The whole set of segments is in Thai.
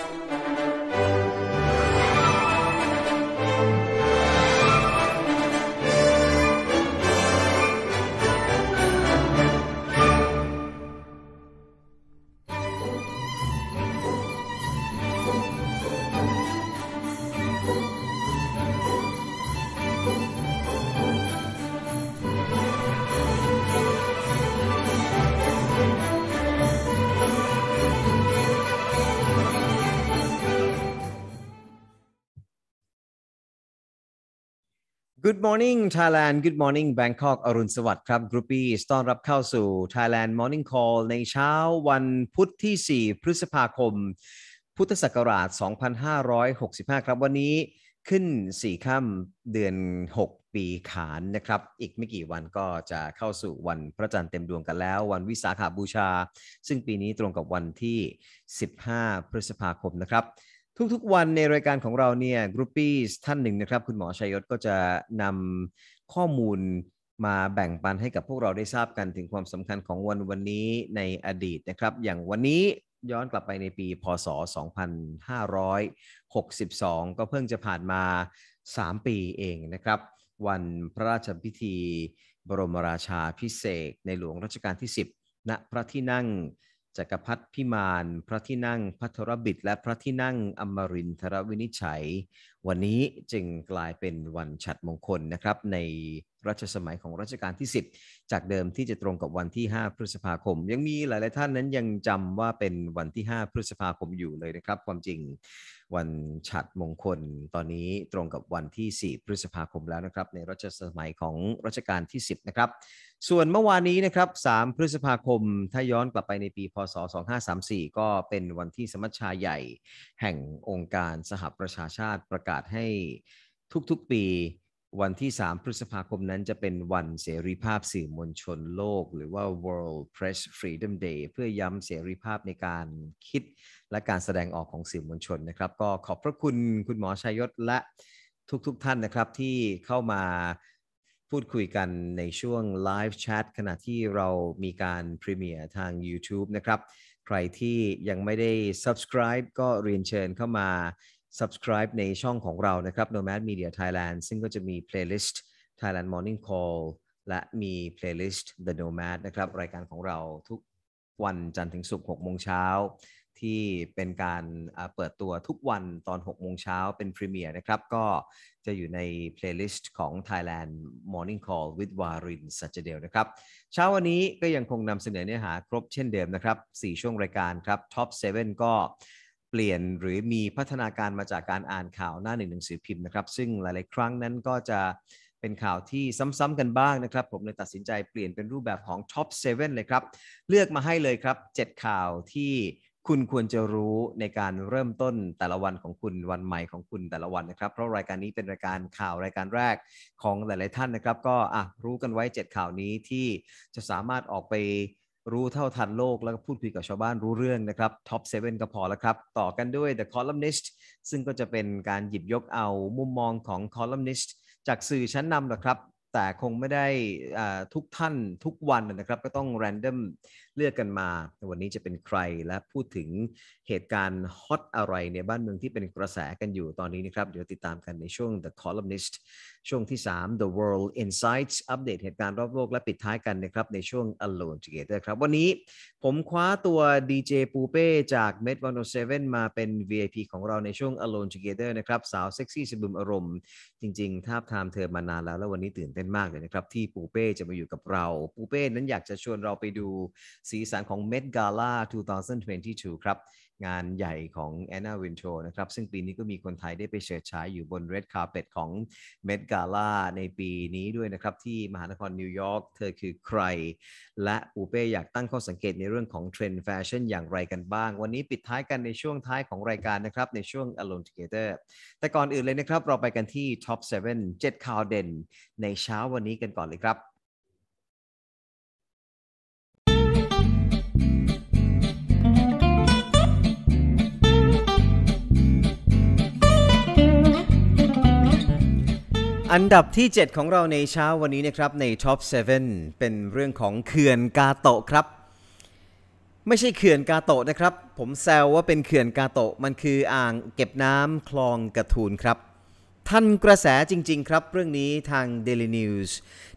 Thank you. Good morning Thailand Good morning Bangkok อรุณสวัสดิ์ครับกรุ๊ปปี้ต้อนรับเข้าสู่ Thailand Morning Call ในเช้าวันพุธที่ 4 พฤษภาคม พุทธศักราช 2565 ครับ วันนี้ขึ้น 4ค่ำเดือน 6 ปีขานนะครับ อีกไม่กี่วันก็จะเข้าสู่วันพระจันทร์เต็มดวงกันแล้ววันวิสาขาบูชา ซึ่งปีนี้ตรงกับวันที่ 15 พฤษภาคมนะครับทุกๆวันในรายการของเราเนี่ยกรุ๊ปปี้ท่านหนึ่งนะครับ คุณหมอชัยยศก็จะนำข้อมูลมาแบ่งปันให้กับพวกเราได้ทราบกันถึงความสำคัญของวันวันนี้ในอดีตนะครับ อย่างวันนี้ย้อนกลับไปในปีพศ2562 ก็เพิ่งจะผ่านมา 3 ปีเองนะครับ วันพระราชพิธีบรมราชาพิเศษในหลวงรัชกาลที่ 10 ณ พระที่นั่งจักรพัฒพิมานพระที่นั่งพัทรบิดและพระที่นั่งอมรินทรวินิจฉัย วันนี้จึงกลายเป็นวันฉัดมงคลนะครับในรัชสมัยของรัชกาลที่ 10 จากเดิมที่จะตรงกับวันที่ 5 พฤษภาคม ยังมีหลาย ๆ ท่านนั้นยังจำว่าเป็นวันที่ 5 พฤษภาคมอยู่เลยนะครับ ความจริงวันฉัตรมงคล ตอนนี้ตรงกับวันที่ 4 พฤษภาคมแล้วนะครับ ในรัชสมัยของรัชกาลที่ 10 นะครับ ส่วนเมื่อวานนี้นะครับ 3 พฤษภาคม ถ้าย้อนกลับไปในปี พศ 2534 ก็เป็นวันที่สมัชชาใหญ่แห่งองค์การสหประชาชาติประกาศให้ทุกๆปีวันที่ 3 พฤษภาคมนั้นจะเป็นวันเสรีภาพสื่อมวลชนโลก หรือว่า World Press Freedom Day เพื่อย้ำเสรีภาพในการคิดและการแสดงออกของสื่อมวลชนนะครับ ก็ขอบพระคุณคุณหมอชัยยศและทุกๆทท่านนะครับที่เข้ามาพูดคุยกันในช่วงไลฟ์แชทขณะที่เรามีการพรีเมียร์ทาง YouTube นะครับ ใครที่ยังไม่ได้ subscribe ก็เรียนเชิญเข้ามา subscribe ในช่องของเรานะครับ Nomad Media Thailand ซึ่งก็จะมี playlist Thailand Morning Call และมี playlist The Nomad นะครับ รายการของเราทุกวันจันทร์ถึงศุกร์6โมงเช้า ที่เป็นการเปิดตัวทุกวันตอน6โมงเช้าเป็นพรีเมียร์นะครับ ก็ จะอยู่ในเพลย์ลิสต์ของ Thailand Morning Call with Warin s a c h a d e l นะครับ เช้าวันนี้ก็ยังคงนำเสนอเนื้อหาครบเช่นเดิมนะครับ4ช่วงรายการครับ Top 7 ก็เปลี่ยน หรือมีพัฒนาการมาจากการอ่านข่าวหน้าหนึ่งหนังสือพิมพ์นะครับซึ่งหลายๆ ครั้งนั้นก็จะเป็นข่าวที่ซ้ำๆกันบ้างนะครับ ผมเลยตัดสินใจเปลี่ยนเป็นรูปแบบของ Top 7เลยครับเลือกมาให้เลยครับ 7 ข่าวที่คุณควรจะรู้ในการเริ่มต้นแต่ละวันของคุณวันใหม่ของคุณแต่ละวันนะครับ เพราะรายการนี้เป็นรายการข่าวรายการแรกของหลาย ๆท่านนะครับก็อ่ะรู้กันไว้ 7 ข่าวนี้ที่จะสามารถออกไปรู้เท่าทันโลกแล้วก็พูดคุยกับชาวบ้านรู้เรื่องนะครับ ท็อปเซนก็พอแล้วครับ ต่อกันด้วย The Columnist ซึ่งก็จะเป็นการหยิบยกเอามุมมองของ Columnist จากสื่อชั้นนำนะครับ แต่คงไม่ได้ทุกท่านทุกวันนะครับ ก็ต้องแรนดัมเลือกกันมาวันนี้จะเป็นใครและพูดถึงเหตุการณ์ฮอตอะไรในบ้านเมืองที่เป็นกระแสกันอยู่ตอนนี้นะครับเดี๋ยวติดตามกันในช่วง The Columnist ช่วงที่ 3 The World Insights อัปเดตเหตุการณ์รอบโลกและปิดท้ายกันนะครับในช่วง Alone Together ครับวันนี้ผมคว้าตัว DJ ปูเป้ จาก m e d 107มาเป็น VIP ของเราในช่วง Alone Together นะครับ สาวเซ็กซี่สะบุมอารมณ์ จริง ๆท้าทามเธอมานานแล้ว แล้ววันนี้ตื่นเต้นมากเลยนะครับที่ปูเป้จะมาอยู่กับเราปูเป้นั้นอยากจะชวนเราไปดูสีสันของ Met Gala 2022 ครับ งานใหญ่ของแอนนาวินโชนะครับ ซึ่งปีนี้ก็มีคนไทยได้ไปเฉิดฉายอยู่บน Red Carpet ของ Met Gala ในปีนี้ด้วยนะครับ ที่มหานครนิวยอร์กเธอคือใคร และปูเป้อยากตั้งข้อสังเกตในเรื่องของเทรนด์แฟชั่นอย่างไรกันบ้าง วันนี้ปิดท้ายกันในช่วงท้ายของรายการนะครับ ในช่วง Alone Together แต่ก่อนอื่นเลยนะครับ เราไปกันที่ Top 7 7ข่าวเด่นในเช้าวันนี้กันก่อนเลยครับอันดับที่ 7ของเราในเช้าวันนี้นะครับในท็อป7เป็นเรื่องของเขื่อนกาโตะครับ ไม่ใช่เขื่อนกาโตะนะครับ ผมแซวว่าเป็นเขื่อนกาโตะมันคืออ่างเก็บน้ำคลองกระทูนครับ ท่านกระแสจริง ๆ ครับ เรื่องนี้ทาง Daily News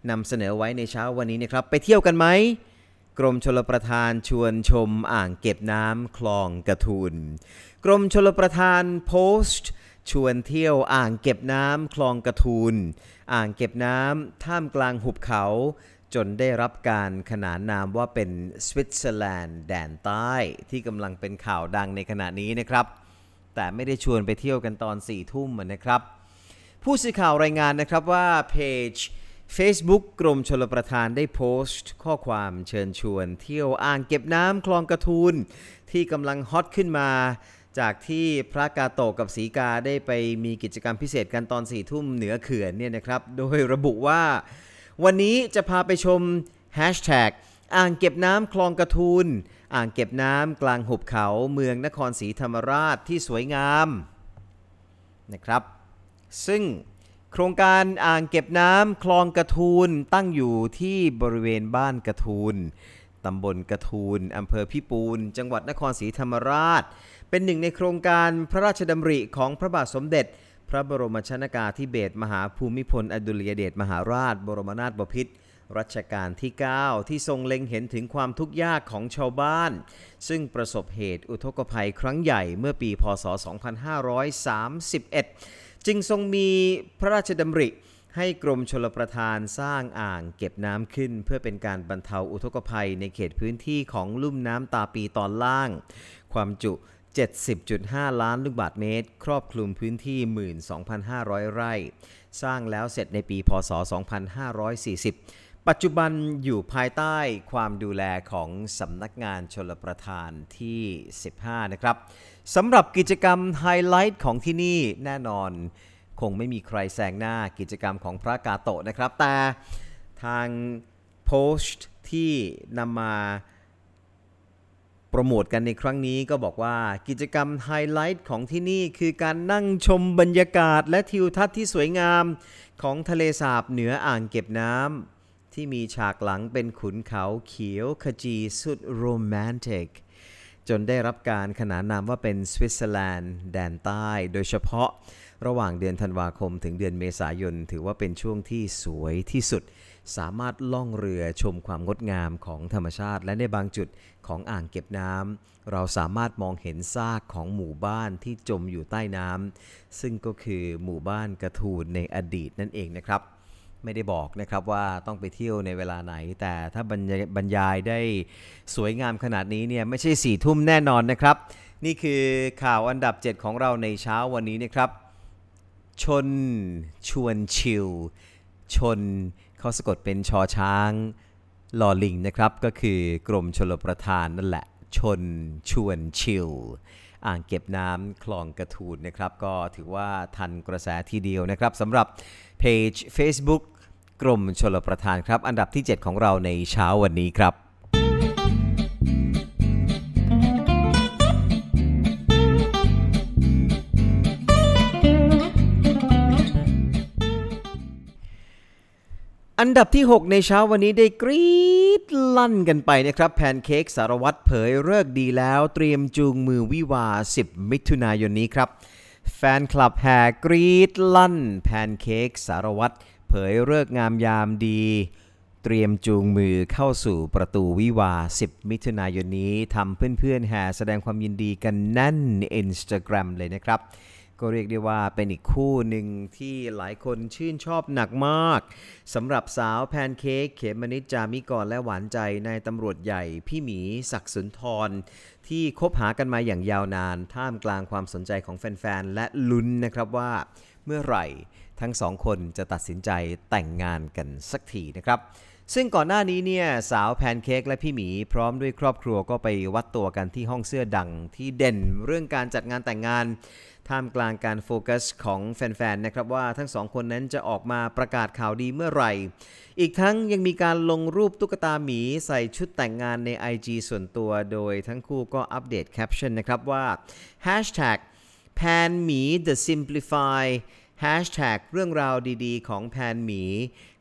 นำเสนอไว้ในเช้าวันนี้นะครับไปเที่ยวกันไหม กรมชลประทานชวนชมอ่างเก็บน้ำคลองกระทูน กรมชลประทานโพสต์ชวนเที่ยวอ่างเก็บน้ำคลองกระทูลอ่างเก็บน้ำท่ามกลางหุบเขา จนได้รับการขนานนามว่าเป็นสวิตเซอร์แลนด์แดนใต้ ที่กำลังเป็นข่าวดังในขณะนี้นะครับ แต่ไม่ได้ชวนไปเที่ยวกันตอน4ี่ทุ่มนะครับ ผู้สื่อข่าวรายงานนะครับว่าเพจ Facebook กรมชลประทานได้โพสต์ ข้อความเชิญชวน เที่ยวอ่างเก็บน้ำคลองกระทูลที่กำลังฮอตขึ้นมาจากที่พระกาโตกับศรีกาได้ไปมีกิจกรรมพิเศษกันตอนสี่ทุ่มเหนือเขื่อนเนี่ยนะครับ โดยระบุว่า วันนี้จะพาไปชมแฮชแท็กอ่างเก็บน้ำคลองกระทูลอ่างเก็บน้ำกลางหุบเขาเมืองนครศรีธรรมราชที่สวยงามนะครับ ซึ่งโครงการอ่างเก็บน้ำคลองกระทูลตั้งอยู่ที่บริเวณบ้านกระทูลตำบลกระทูลอำเภอพิปูนจังหวัดนครศรีธรรมราชเป็นหนึ่งในโครงการพระราชดำริของพระบาทสมเด็จ พระบรมชนากาธิเบศรมหาภูมิพลอดุลยเดชมหาราช บรมนาถบพิตรรัชกาลที่ 9 ที่ทรงเล็งเห็นถึงความทุกข์ยากของชาวบ้าน ซึ่งประสบเหตุอุทกภัยครั้งใหญ่เมื่อปี พศ 2531 จึงทรงมีพระราชดำริให้กรมชลประทานสร้างอ่างเก็บน้ำขึ้นเพื่อเป็นการบรรเทาอุทกภัยในเขตพื้นที่ของลุ่มน้ำตาปีตอนล่าง ความจุ70.5 ล้านลูกบาทเมตร ครอบคลุมพื้นที่ 12,500 ไร่ สร้างแล้วเสร็จในปีพศ 2540 ปัจจุบันอยู่ภายใต้ความดูแลของสำนักงานชลประทานที่ 15 นะครับสำหรับกิจกรรมไฮไลท์ของที่นี่แน่นอนคงไม่มีใครแซงหน้ากิจกรรมของพระกาโตะนะครับ แต่ทางโพสต์ที่นำมาโปรโมท กันในครั้งนี้ก็บอกว่ากิจกรรมไฮไลท์ของที่นี่คือการนั่งชมบรรยากาศและทิวทัศน์ที่สวยงาม ของทะเลสาบเหนืออ่างเก็บน้ำที่มีฉากหลังเป็นขุนเขาเขียวขจีสุด โรแมนติกจนได้รับการขนานนามว่าเป็น สวิตเซอร์แลนด์แดนใต้โดยเฉพาะระหว่างเดือนธันวาคมถึงเดือนเมษายน ถือว่าเป็นช่วงที่สวยที่สุดสามารถล่องเรือชมความงดงามของธรรมชาติ และในบางจุดของอ่างเก็บน้ำเราสามารถมองเห็นซากของหมู่บ้านที่จมอยู่ใต้น้ำซึ่งก็คือหมู่บ้านกระทูนในอดีตนั่นเองนะครับ ไม่ได้บอกนะครับว่าต้องไปเที่ยวในเวลาไหน แต่ถ้าบรรยบรรยายได้สวยงามขนาดนี้เนี่ยไม่ใช่สี่ทุ่มแน่นอนนะครับ นี่คือข่าวอันดับ7ของเราในเช้าวันนี้นะครับ ชนชวนชิวชนเขาสะกดเป็นชอช้างลอลิงนะครับ ก็คือกรมชลประทานนั่นแหละชนชวนชิล อ่างเก็บน้ำคลองกระทูนนะครับ ก็ถือว่าทันกระแสทีเดียวนะครับสำหรับเพจ Facebook กรมชลประทานครับอันดับที่ 7 ของเราในเช้าวันนี้ครับอันดับที่ 6 ในเช้าวันนี้ ได้กรี๊ดลั่นกันไปนะครับแพนเค้กสารวัตรเผยเลิกดีแล้ว เตรียมจูงมือวิวา 10 มิถุนายนนี้ครับแฟนคลับแห่กรี๊ดลั่นแพนเค้กสารวัตรเผยเลิกงามยามดี เตรียมจูงมือเข้าสู่ประตูวิวา 10 มิถุนายนนี้ทำเพื่อนๆแห่แสดงความยินดีกันแน่น Instagram เลยนะครับก็เรียกได้ว่าเป็นอีกคู่หนึ่งที่หลายคนชื่นชอบหนักมาก สำหรับสาวแพนเค้กเขมนิจจามิกรและหวานใจในตำรวจใหญ่พี่หมีศักดิ์สุนทร ที่คบหากันมาอย่างยาวนานท่ามกลางความสนใจของแฟนๆและลุ้นนะครับว่าเมื่อไหร่ทั้งสองคนจะตัดสินใจแต่งงานกันสักทีนะครับซึ่งก่อนหน้านี้เนี่ยสาวแพนเค้กและพี่หมีพร้อมด้วยครอบครัวก็ไปวัดตัวกันที่ห้องเสื้อดังที่เด่นเรื่องการจัดงานแต่งงานท่ามกลางการโฟกัสของแฟน ๆ นะครับ ว่าทั้งสองคนนั้นจะออกมาประกาศข่าวดีเมื่อไหร่อีกทั้งยังมีการลงรูปตุ๊กตาหมีใส่ชุดแต่งงานใน IG ส่วนตัวโดยทั้งคู่ก็อัปเดตแคปชั่นนะครับว่า hashtag แพนหมี the simplify hashtag เรื่องราวดีๆของแพนหมี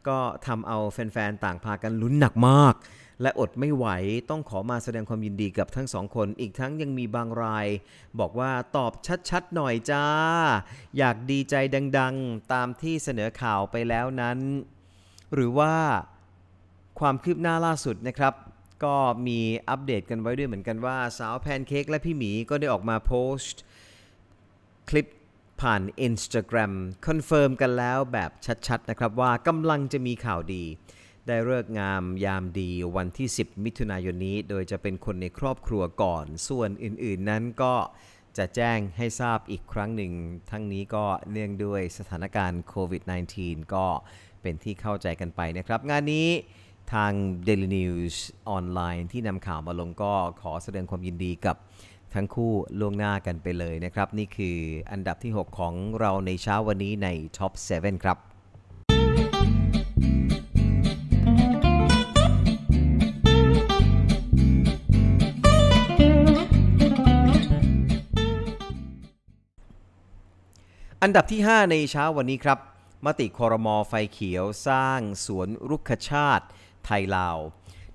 ก็ทำเอาแฟนๆ ต่างพากันลุ้นหนักมาก และอดไม่ไหวต้องขอมาแสดงความยินดีกับทั้งสองคน อีกทั้งยังมีบางราย บอกว่าตอบชัดๆหน่อยจ้า อยากดีใจดังๆ ตามที่เสนอข่าวไปแล้วนั้น หรือว่าความคืบหน้าล่าสุดนะครับ ก็มีอัปเดตกันไว้ด้วยเหมือนกันว่าสาวแพนเค้กและพี่หมีก็ได้ออกมาโพสต์คลิปผ่าน Instagram คอนเฟิร์มกันแล้วแบบชัด ๆ นะครับ ว่ากำลังจะมีข่าวดี ได้เลิกงามยามดี วันที่ 10 มิถุนายนนี้โดยจะเป็นคนในครอบครัวก่อน ส่วนอื่นๆนั้นก็จะแจ้งให้ทราบอีกครั้งหนึ่ง ทั้งนี้ก็เนื่องด้วยสถานการณ์โควิด -19 ก็เป็นที่เข้าใจกันไปนะครับ งานนี้ทาง Daily News ออนไลน์ที่นำข่าวมาลงก็ขอแสดงความยินดีกับทั้งคู่ล่วงหน้ากันไปเลยนะครับ นี่คืออันดับที่ 6 ของเราในเช้าวันนี้ใน Top 7 ครับ อันดับที่ 5 ในเช้าวันนี้ครับ มติคอรมอไฟเขียวสร้างสวนรุกขชาติไทยลาว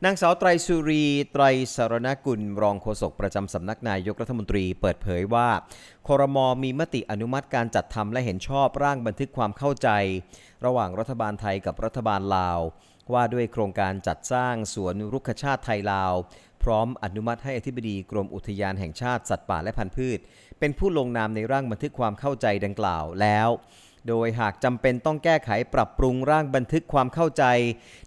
นางสาวไตรสุรีไตรสารณกุลรองโฆษกประจำสำนักนายกรัฐมนตรีเปิดเผยว่า ครมมีมติอนุมัติการจัดทำและเห็นชอบร่างบันทึกความเข้าใจ ระหว่างรัฐบาลไทยกับรัฐบาลลาว ว่าด้วยโครงการจัดสร้างสวนรุกขชาติไทยลาว พร้อมอนุมัติให้อธิบดีกรมอุทยานแห่งชาติ สัตว์ป่าและพันธุ์พืช เป็นผู้ลงนามในร่างบันทึกความเข้าใจดังกล่าวแล้วโดยหากจำเป็นต้องแก้ไขปรับปรุงร่างบันทึกความเข้าใจ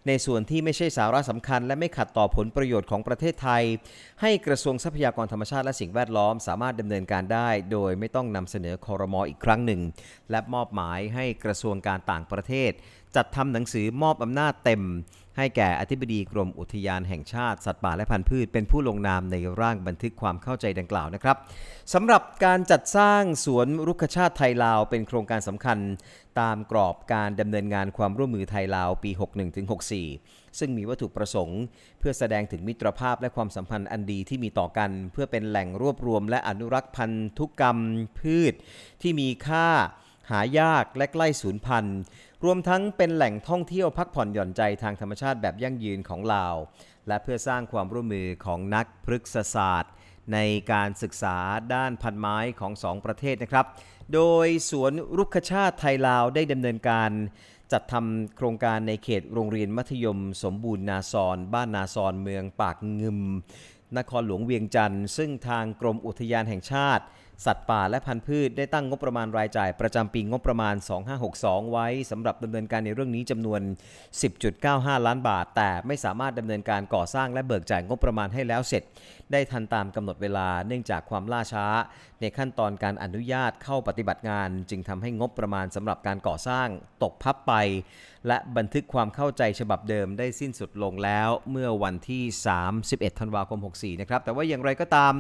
ในส่วนที่ไม่ใช่สาระสำคัญและไม่ขัดต่อผลประโยชน์ของประเทศไทย ให้กระทรวงทรัพยากรธรรมชาติและสิ่งแวดล้อมสามารถดำเนินการได้ โดยไม่ต้องนำเสนอคอรมออีกครั้งหนึ่ง และมอบหมายให้กระทรวงการต่างประเทศจัดทำหนังสือมอบอำนาจเต็มให้แก่อธิบดีกรมอุทยานแห่งชาติ สัตว์ป่าและพันธุ์พืชเป็นผู้ลงนามในร่างบันทึกความเข้าใจดังกล่าวนะครับ สำหรับการจัดสร้างสวนรุกชาติไทยลาว เป็นโครงการสำคัญตามกรอบการดำเนินงานความร่วมมือไทยลาวปี 61-64 ซึ่งมีวัตถุประสงค์ เพื่อแสดงถึงมิตรภาพและความสัมพันธ์อันดีที่มีต่อกันเพื่อเป็นแหล่งรวบรวม และอนุรักษ์พันธุกรรมพืช ที่มีค่าหายากและใกล้สูญพันธุ์รวมทั้งเป็นแหล่งท่องเที่ยวพักผ่อนหย่อนใจทางธรรมชาติแบบยั่งยืนของลาว และเพื่อสร้างความร่วมมือของนักพฤกษศาสตร์ ในการศึกษาด้านพันไม้ของสองประเทศนะครับ โดยสวนรุกขชาติไทยลาวได้ดำเนินการจัดทำโครงการในเขตโรงเรียนมัธยม สมบูรณ์นาซอน บ้านนาซอนเมืองปากงึม นครหลวงเวียงจันทร์ซึ่งทางกรมอุทยานแห่งชาติสัตว์ป่าและพันธุ์พืชได้ตั้งงบประมาณรายจ่ายประจำปีงบประมาณ 2562 ไว้สำหรับดำเนินการในเรื่องนี้จำนวน 10.95 ล้านบาท แต่ไม่สามารถดำเนินการก่อสร้างและเบิกจ่ายงบประมาณให้แล้วเสร็จ ได้ทันตามกำหนดเวลาเนื่องจากความล่าช้าในขั้นตอนการอนุญาตเข้าปฏิบัติงาน จึงทำให้งบประมาณสำหรับการก่อสร้างตกพับไป และบันทึกความเข้าใจฉบับเดิมได้สิ้นสุดลงแล้วเมื่อวันที่ 31ธันวาคม64นะครับแต่ว่าอย่างไรก็ตาม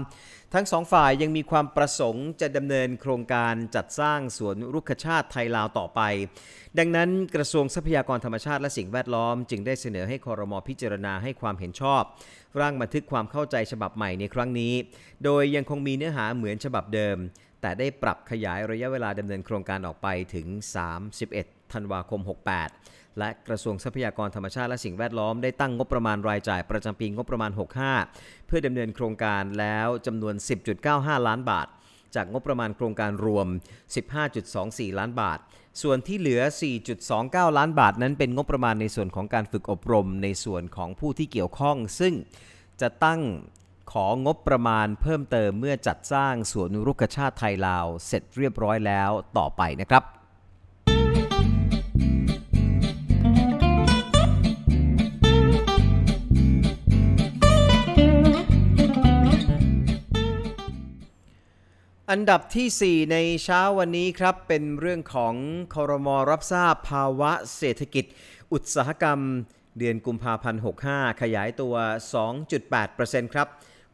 ทั้งสองฝ่ายยังมีความประสงค์จะดำเนินโครงการจัดสร้างสวนรุกขชาติไทยลาวต่อไป ดังนั้นกระทรวงทรัพยากรธรรมชาติและสิ่งแวดล้อม จึงได้เสนอให้คอรมอพิจารณาให้ความเห็นชอบร่างบันทึกความเข้าใจฉบับใหม่ในครั้งนี้ โดยยังคงมีเนื้อหาเหมือนฉบับเดิม แต่ได้ปรับขยายระยะเวลาดำเนินโครงการออกไปถึง 31 ธันวาคม 68 และกระทรวงทรัพยากรธรรมชาติและสิ่งแวดล้อมได้ตั้งงบประมาณรายจ่ายประจำปีงบประมาณ 65 เพื่อดำเนินโครงการแล้วจำนวน 10.95 ล้านบาท จากงบประมาณโครงการรวม 15.24 ล้านบาทส่วนที่เหลือ 4.29 ล้านบาทนั้นเป็นงบประมาณในส่วนของการฝึกอบรมในส่วนของผู้ที่เกี่ยวข้อง ซึ่งจะตั้งของงบประมาณเพิ่มเติมเมื่อจัดสร้างสวนรุกชาติไทยลาวเสร็จเรียบร้อยแล้วต่อไปนะครับอันดับที่ 4 ในเช้าวันนี้ครับเป็นเรื่องของคอรมอรับทราบภาวะเศรษฐกิจ อุตสาหกรรม เดือนกุมภาพันธ์65 ขยายตัว 2.8%ครับ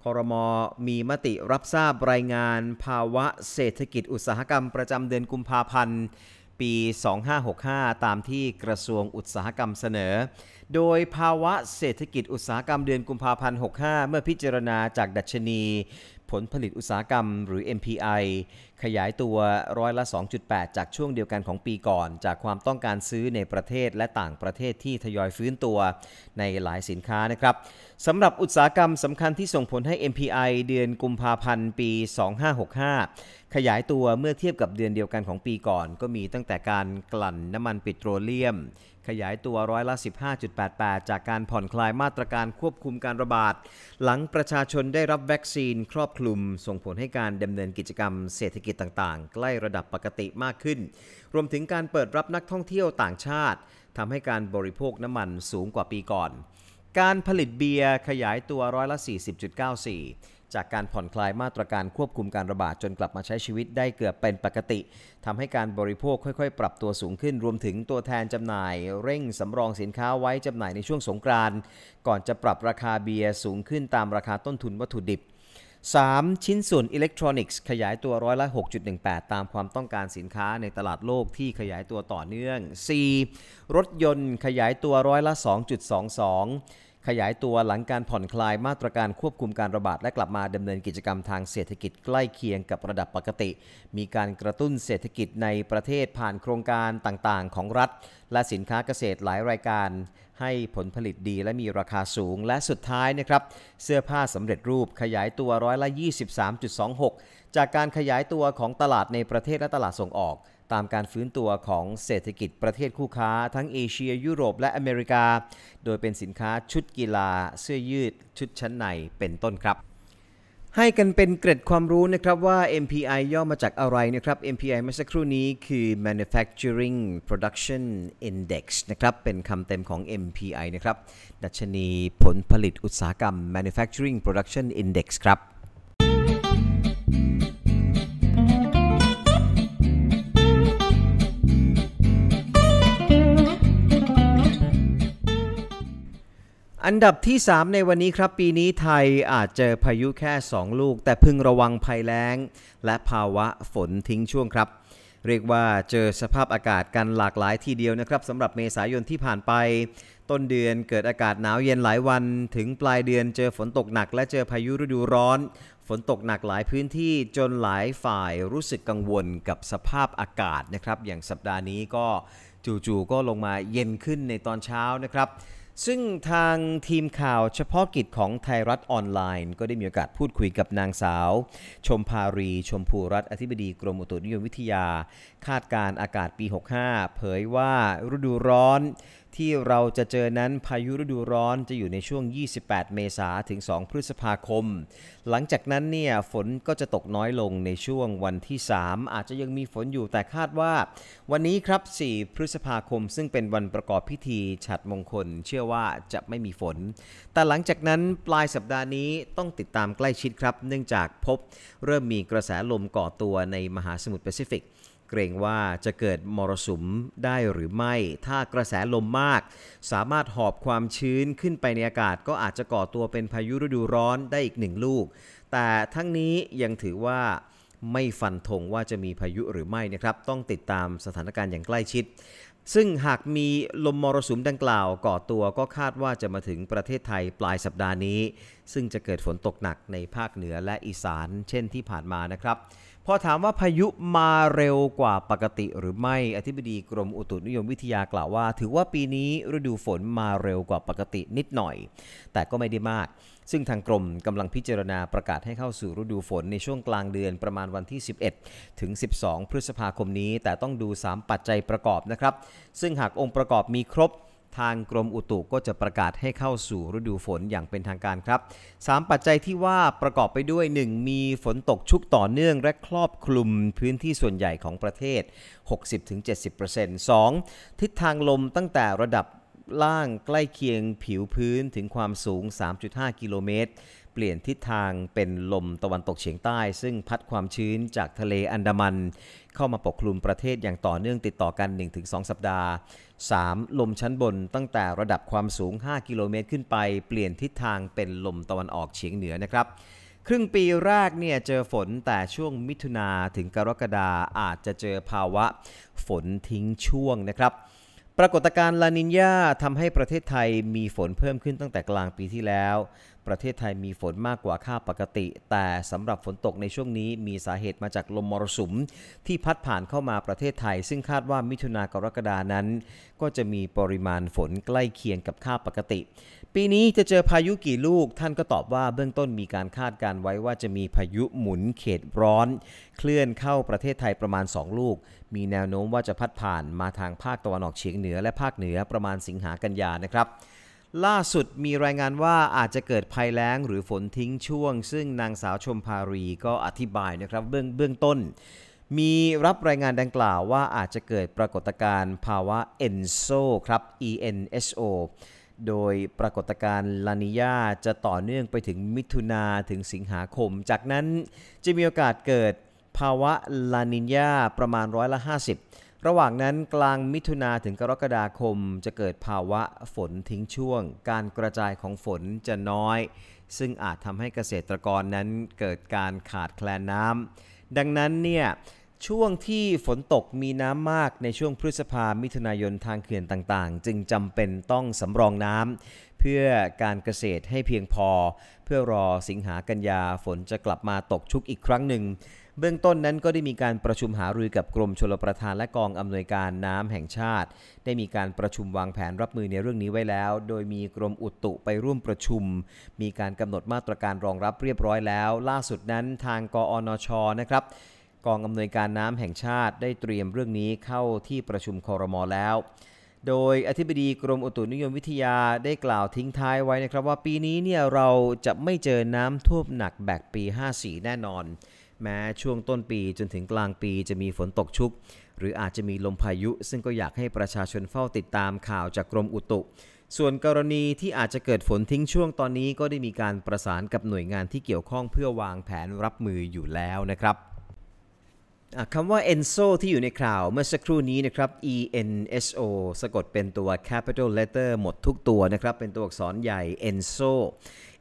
คอรมอมีมติรับทราบรายงาน ภาวะเศรษฐกิจ อุตสาหกรรมประจำเดือนกุมภาพันธ์ ปี 2565 ตามที่กระทรวงอุตสาหกรรมเสนอโดยภาวะเศรษฐกิจอุตสาหกรรมเดือนกุมภาพันธ์65 เมื่อพิจารณาจากดัชนีผลผลิตอุตสาหกรรมหรือ MPI ขยายตัวร้อยละ 2.8 จากช่วงเดียวกันของปีก่อน จากความต้องการซื้อในประเทศและต่างประเทศที่ทยอยฟื้นตัวในหลายสินค้านะครับสำหรับอุตสาหกรรมสำคัญที่ส่งผลให้ MPI เดือนกุมภาพันธ์ปี 2565 ขยายตัวเมื่อเทียบกับเดือนเดียวกันของปีก่อนก็มีตั้งแต่การกลั่นน้ำมันปิโตรเลียมขยายตัวร้อยละ 15.88 จากการผ่อนคลายมาตรการควบคุมการระบาด หลังประชาชนได้รับวัคซีนครอบคลุม ส่งผลให้การดำเนินกิจกรรมเศรษฐกิจต่างๆ ใกล้ระดับปกติมากขึ้น รวมถึงการเปิดรับนักท่องเที่ยวต่างชาติ ทำให้การบริโภคน้ำมันสูงกว่าปีก่อน การผลิตเบียร์ขยายตัวร้อยละ 40.94จากการผ่อนคลายมาตรการควบคุมการระบาดจนกลับมาใช้ชีวิตได้เกือบเป็นปกติ ทำให้การบริโภคค่อยๆปรับตัวสูงขึ้น รวมถึงตัวแทนจำหน่ายเร่งสำรองสินค้าไว้จำหน่ายในช่วงสงกรานต์ก่อนจะปรับราคาเบียร์สูงขึ้นตามราคาต้นทุนวัตถุดิบ 3. ชิ้นส่วนอิเล็กทรอนิกส์ขยายตัวร้อยละ 6.18 ตามความต้องการสินค้าในตลาดโลกที่ขยายตัวต่อเนื่อง 4. รถยนต์ขยายตัวร้อยละ2.22ขยายตัวหลังการผ่อนคลายมาตรการควบคุมการระบาดและกลับมาดำเนินกิจกรรมทางเศรษฐกิจใกล้เคียงกับระดับปกติ มีการกระตุ้นเศรษฐกิจในประเทศผ่านโครงการต่างๆของรัฐ และสินค้าเกษตรหลายรายการ ให้ผลผลิตดีและมีราคาสูง และสุดท้ายนะครับ เสื้อผ้าสำเร็จรูปขยายตัวร้อยละ23.26 จากการขยายตัวของตลาดในประเทศและตลาดส่งออกตามการฟื้นตัวของเศรษฐกิจประเทศคู่ค้า ทั้งเอเชียยุโรปและอเมริกา โดยเป็นสินค้าชุดกีฬา เสื้อยืดชุดชั้นในเป็นต้นครับ ให้กันเป็นเกร็ดความรู้นะครับว่า MPI ย่อมาจากอะไรนะครับ MPI เมื่อสักครู่นี้คือ Manufacturing Production Index นะครับ เป็นคำเต็มของ MPI นะครับ ดัชนีผลผลิตอุตสาหกรรม Manufacturing Production Index ครับอันดับที่ 3 ในวันนี้ครับปีนี้ไทยอาจเจอพายุแค่ 2 ลูก แต่พึงระวังภัยแล้งและภาวะฝนทิ้งช่วงครับ เรียกว่าเจอสภาพอากาศกันหลากหลายทีเดียวนะครับสำหรับเมษายนที่ผ่านไปต้นเดือนเกิดอากาศหนาวเย็นหลายวัน ถึงปลายเดือนเจอฝนตกหนัก และเจอพายุฤดูร้อน ฝนตกหนักหลายพื้นที่จนหลายฝ่ายรู้สึกกังวลกับสภาพอากาศนะครับอย่างสัปดาห์นี้ก็จู่ๆก็ลงมาเย็นขึ้นในตอนเช้านะครับซึ่งทางทีมข่าวเฉพาะกิจของไทยรัฐออนไลน์ ก็ได้มีโอกาสพูดคุยกับนางสาว ชมพารีชมพูรัตอธิบดีกรมอุตุนิยมวิทยา คาดการอากาศปี 65 เผยว่าฤดูร้อนที่เราจะเจอนั้นพายุฤดูร้อนจะอยู่ในช่วง 28 เมษาถึง 2 พฤษภาคม หลังจากนั้นเนี่ยฝนก็จะตกน้อยลงในช่วงวันที่ 3 อาจจะยังมีฝนอยู่แต่คาดว่า วันนี้ครับ 4 พฤษภาคม ซึ่งเป็นวันประกอบพิธีฉัดมงคลเชื่อว่าจะไม่มีฝน แต่หลังจากนั้นปลายสัปดาห์นี้ต้องติดตามใกล้ชิดครับ เนื่องจากพบเริ่มมีกระแสลมก่อตัวในมหาสมุทรแปซิฟิกเกรงว่าจะเกิดมรสุมได้หรือไม่ ถ้ากระแสลมมากสามารถหอบความชื้นขึ้นไปในอากาศ ก็อาจจะก่อตัวเป็นพายุฤดูร้อนได้อีกหนึ่งลูก แต่ทั้งนี้ยังถือว่าไม่ฟันธงว่าจะมีพายุหรือไม่นะครับ ต้องติดตามสถานการณ์อย่างใกล้ชิด ซึ่งหากมีลมมรสุมดังกล่าวก่อตัวก็คาดว่าจะมาถึงประเทศไทยปลายสัปดาห์นี้ ซึ่งจะเกิดฝนตกหนักในภาคเหนือและอีสาน เช่นที่ผ่านมานะครับพอถามว่าพายุมาเร็วกว่าปกติหรือไม่ อธิบดีกรมอุตุนิยมวิทยากล่าวว่า ถือว่าปีนี้ฤดูฝนมาเร็วกว่าปกตินิดหน่อย แต่ก็ไม่ได้มาก ซึ่งทางกรมกำลังพิจารณาประกาศให้เข้าสู่ฤดูฝนในช่วงกลางเดือนประมาณวันที่ 11 ถึง 12 พฤษภาคมนี้ แต่ต้องดู 3 ปัจจัยประกอบนะครับ ซึ่งหากองค์ประกอบมีครบทางกรมอุตุก็จะประกาศให้เข้าสู่ฤดูฝนอย่างเป็นทางการครับ 3ปัจจัยที่ว่าประกอบไปด้วย 1. มีฝนตกชุกต่อเนื่องและครอบคลุมพื้นที่ส่วนใหญ่ของประเทศ 60-70% 2. ทิศทางลมตั้งแต่ระดับล่างใกล้เคียงผิวพื้นถึงความสูง 3.5 กิโลเมตร เปลี่ยนทิศทางเป็นลมตะวันตกเฉียงใต้ซึ่งพัดความชื้นจากทะเลอันดามัน เข้ามาปกคลุมประเทศอย่างต่อเนื่องติดต่อกัน 1-2 สัปดาห์ 3. ลมชั้นบนตั้งแต่ระดับความสูง 5 กิโลเมตรขึ้นไปเปลี่ยนทิศทางเป็นลมตะวันออกเฉียงเหนือนะครับครึ่งปีแรกเนี่ยเจอฝนแต่ช่วงมิถุนาถึงกรกฎาอาจจะเจอภาวะฝนทิ้งช่วงนะครับ ปรากฏการณ์ลานินยาทำให้ประเทศไทยมีฝนเพิ่มขึ้นตั้งแต่กลางปีที่แล้วประเทศไทยมีฝนมากกว่าค่าปกติ แต่สำหรับฝนตกในช่วงนี้มีสาเหตุมาจากลมมรสุมที่พัดผ่านเข้ามาประเทศไทย ซึ่งคาดว่ามิถุนากรกฎานั้น ก็จะมีปริมาณฝนใกล้เคียงกับค่าปกติ ปีนี้จะเจอพายุกี่ลูก ท่านก็ตอบว่าเบื้องต้นมีการคาดการไว้ว่าจะมีพายุหมุนเขตร้อน เคลื่อนเข้าประเทศไทยประมาณ 2 ลูก มีแนวโน้มว่าจะพัดผ่านมาทางภาคตะวันออกเฉียงเหนือ และภาคเหนือประมาณสิงหากันยานะครับล่าสุดมีรายงานว่าอาจจะเกิดภัยแล้งหรือฝนทิ้งช่วง ซึ่งนางสาวชมพารีก็อธิบายนะครับเบื้องเบื้องต้น มีรับรายงานดังกล่าวว่าอาจจะเกิดปรากฏการณ์ภาวะ ENSO ครับ ENSO โดยปรากฏการณ์ลานิยาจะต่อเนื่องไปถึงมิถุนาถึงสิงหาคม จากนั้นจะมีโอกาสเกิดภาวะลานิยาประมาณร้อยละ 50ระหว่างนั้นกลางมิถุนาถึงกรกฎาคมจะเกิดภาวะฝนทิ้งช่วงการกระจายของฝนจะน้อย ซึ่งอาจทำให้เกษตรกรนั้นเกิดการขาดแคลนน้ำดังนั้นเนี่ย ช่วงที่ฝนตกมีน้ำมากในช่วงพฤษภามิถุนายนทางเขื่อนต่างๆ จึงจำเป็นต้องสำรองน้ำเพื่อการเกษตรให้เพียงพอ เพื่อรอสิงหากันยาฝนจะกลับมาตกชุกอีกครั้งหนึ่งเบื้องต้นนั้นก็ได้มีการประชุมหารือกับกรมชลประทานและกองอำนวยการน้ำแห่งชาติ ได้มีการประชุมวางแผนรับมือในเรื่องนี้ไว้แล้ว โดยมีกรมอุตุไปร่วมประชุม มีการกำหนดมาตรการรองรับเรียบร้อยแล้ว ล่าสุดนั้นทางกอนชนะครับ กองอำนวยการน้ำแห่งชาติได้เตรียมเรื่องนี้เข้าที่ประชุมคอรมอแล้ว โดยอธิบดีกรมอุตุนิยมวิทยาได้กล่าวทิ้งท้ายไว้นะครับ ว่าปีนี้เนี่ยเราจะไม่เจอน้ำท่วมหนักแบบปี54แน่นอนแม้ช่วงต้นปีจนถึงกลางปีจะมีฝนตกชุก หรืออาจจะมีลมพายุ ซึ่งก็อยากให้ประชาชนเฝ้าติดตามข่าวจากกรมอุตุ ส่วนกรณีที่อาจจะเกิดฝนทิ้งช่วงตอนนี้ก็ได้มีการประสานกับหน่วยงานที่เกี่ยวข้องเพื่อวางแผนรับมืออยู่แล้วนะครับคำว่า Enso ที่อยู่ในข่าวเมื่อสักครู่นี้นะครับ E N S O สะกดเป็นตัว capital letter หมดทุกตัวนะครับเป็นตัวอักษรใหญ่ Enso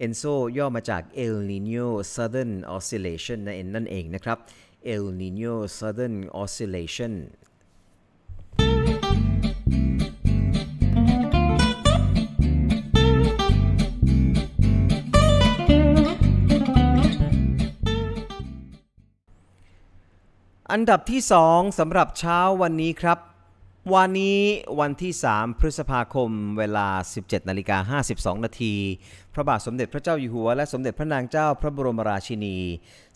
Enso ย่อมาจาก El Nino Southern Oscillation นั่นเองนะครับ El Nino Southern Oscillation อันดับที่ 2สำหรับเช้าวันนี้ครับ วันนี้วันที่ 3 พฤษภาคมเวลา 17นาฬิกา52 นาที พระบาทสมเด็จพระเจ้าอยู่หัว และสมเด็จพระนางเจ้าพระบรมราชินี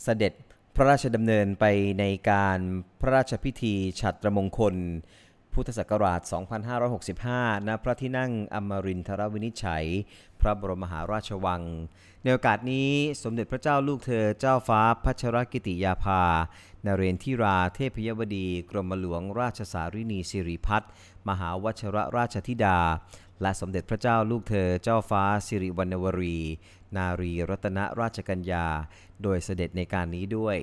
เสด็จพระราชดำเนินไปในการพระราชพิธีฉัตรมงคล พุทธศักราช2565ณพระที่นั่งอมรินทรวินิจฉัย พระบรมหาราชวัง ในโอกาสนี้สมเด็จพระเจ้าลูกเธอ เจ้าฟ้าพัชรกิติยาภานเรนทิราเทพยวดี กรมหลวงราชสารินีสิริพัฒมหาวชรราชธิดา และสมเด็จพระเจ้าลูกเธอเจ้าฟ้าสิริวรรณวรี นารีรัตนราชกัญญา โดยเสด็จในการนี้ด้วย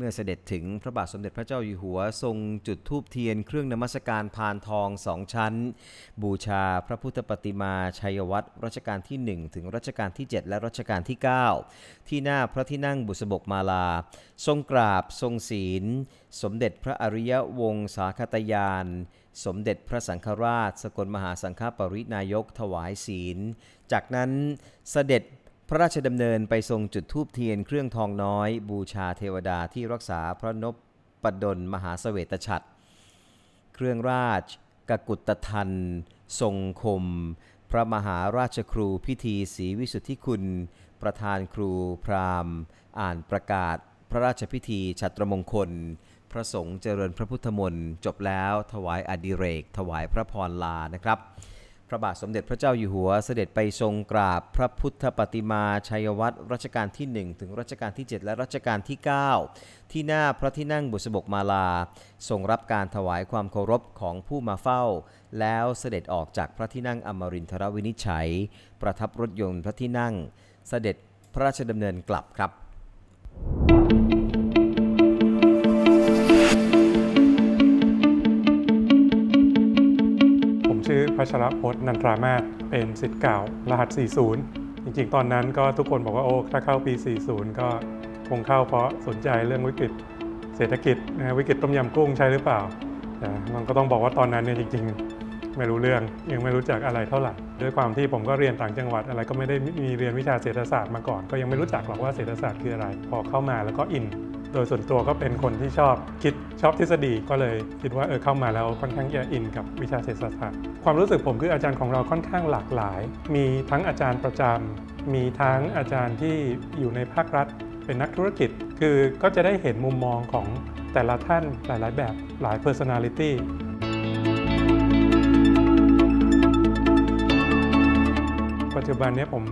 เมื่อเสด็จถึงพระบาทสมเด็จพระเจ้าอยู่หัวทรงจุดธูปเทียน เครื่องนมัสการพานทองสองชั้น บูชาพระพุทธปฏิมาชัยวัตรรัชกาลที่ 1 ถึงรัชกาลที่ 7 และรัชกาลที่ 9 ที่หน้าพระที่นั่งบุษบกมาลา ทรงกราบทรงศีล สมเด็จพระอริยวงศาคตยาน สมเด็จพระสังฆราช สกลมหาสังฆปรินายกถวายศีล จากนั้นเสด็จพระราชดำเนินไปทรงจุดธูปเทียน เครื่องทองน้อยบูชาเทวดาที่รักษาพระนพปดลมหาสเสวตฉัตรเครื่องราชกกุตทันทรงคม พระมหาราชครูพิธีศรีวิสุทธิคุณ ประธานครูพราหมณ์ อ่านประกาศพระราชพิธีชัตรมงคล พระสงฆ์เจริญพระพุทธมนต์จบแล้วถวายอดิเรก ถวายพระพรลานะครับพระบาทสมเด็จพระเจ้าอยู่หัวเสด็จไปทรงกราบพระพุทธปฏิมาชัยวัตรรัชกาลที่1ถึงรัชกาลที่ 7 และรัชกาลที่ 9 ที่หน้าพระที่นั่งบุษบกมาลาทรงรับการถวายความเคารพของผู้มาเฝ้าแล้วเสด็จออกจากพระที่นั่งอมรินทรวินิจฉัย ประทับรถยนต์พระที่นั่ง เสด็จพระราชดำเนินกลับครับชื่อพัชรพจน์นันทรามาศเป็นสิทธิ์เก่ารหัส 40 จริงๆ ตอนนั้น ก็ทุกคนบอกว่าโอ้ถ้าเข้าปี 40 ก็คงเข้าเพราะสนใจเรื่องวิกฤต เศรษฐกิจนะวิกฤตต้มยำกุ้งใช่หรือเปล่ามันก็ต้องบอกว่าตอนนั้นเนี่ยจริง ๆ ไม่รู้เรื่องยังไม่รู้จักอะไรเท่าไหร่ด้วยความที่ผมก็เรียนต่างจังหวัดอะไรก็ไม่ได้มีเรียนวิชาเศรษฐศาสตร์มาก่อนก็ยังไม่รู้จักหรอกว่าเศรษฐศาสตร์คืออะไร พอเข้ามาแล้วก็อินโดยส่วนตัวก็เป็นคนที่ชอบคิดชอบทฤษฎีก็เลยคิดว่าเออเข้ามาแล้วค่อนข้างจะอินกับวิชาเศรษฐศาสตร์ความรู้สึกผมคืออาจารย์ของเราค่อนข้างหลากหลาย มีทั้งอาจารย์ประจำ มีทั้งอาจารย์ที่อยู่ในภาครัฐ เป็นนักธุรกิจคือก็จะได้เห็นมุมมองของแต่ละท่านหลายๆแบบหลาย personality ปัจจุบันนี้ผม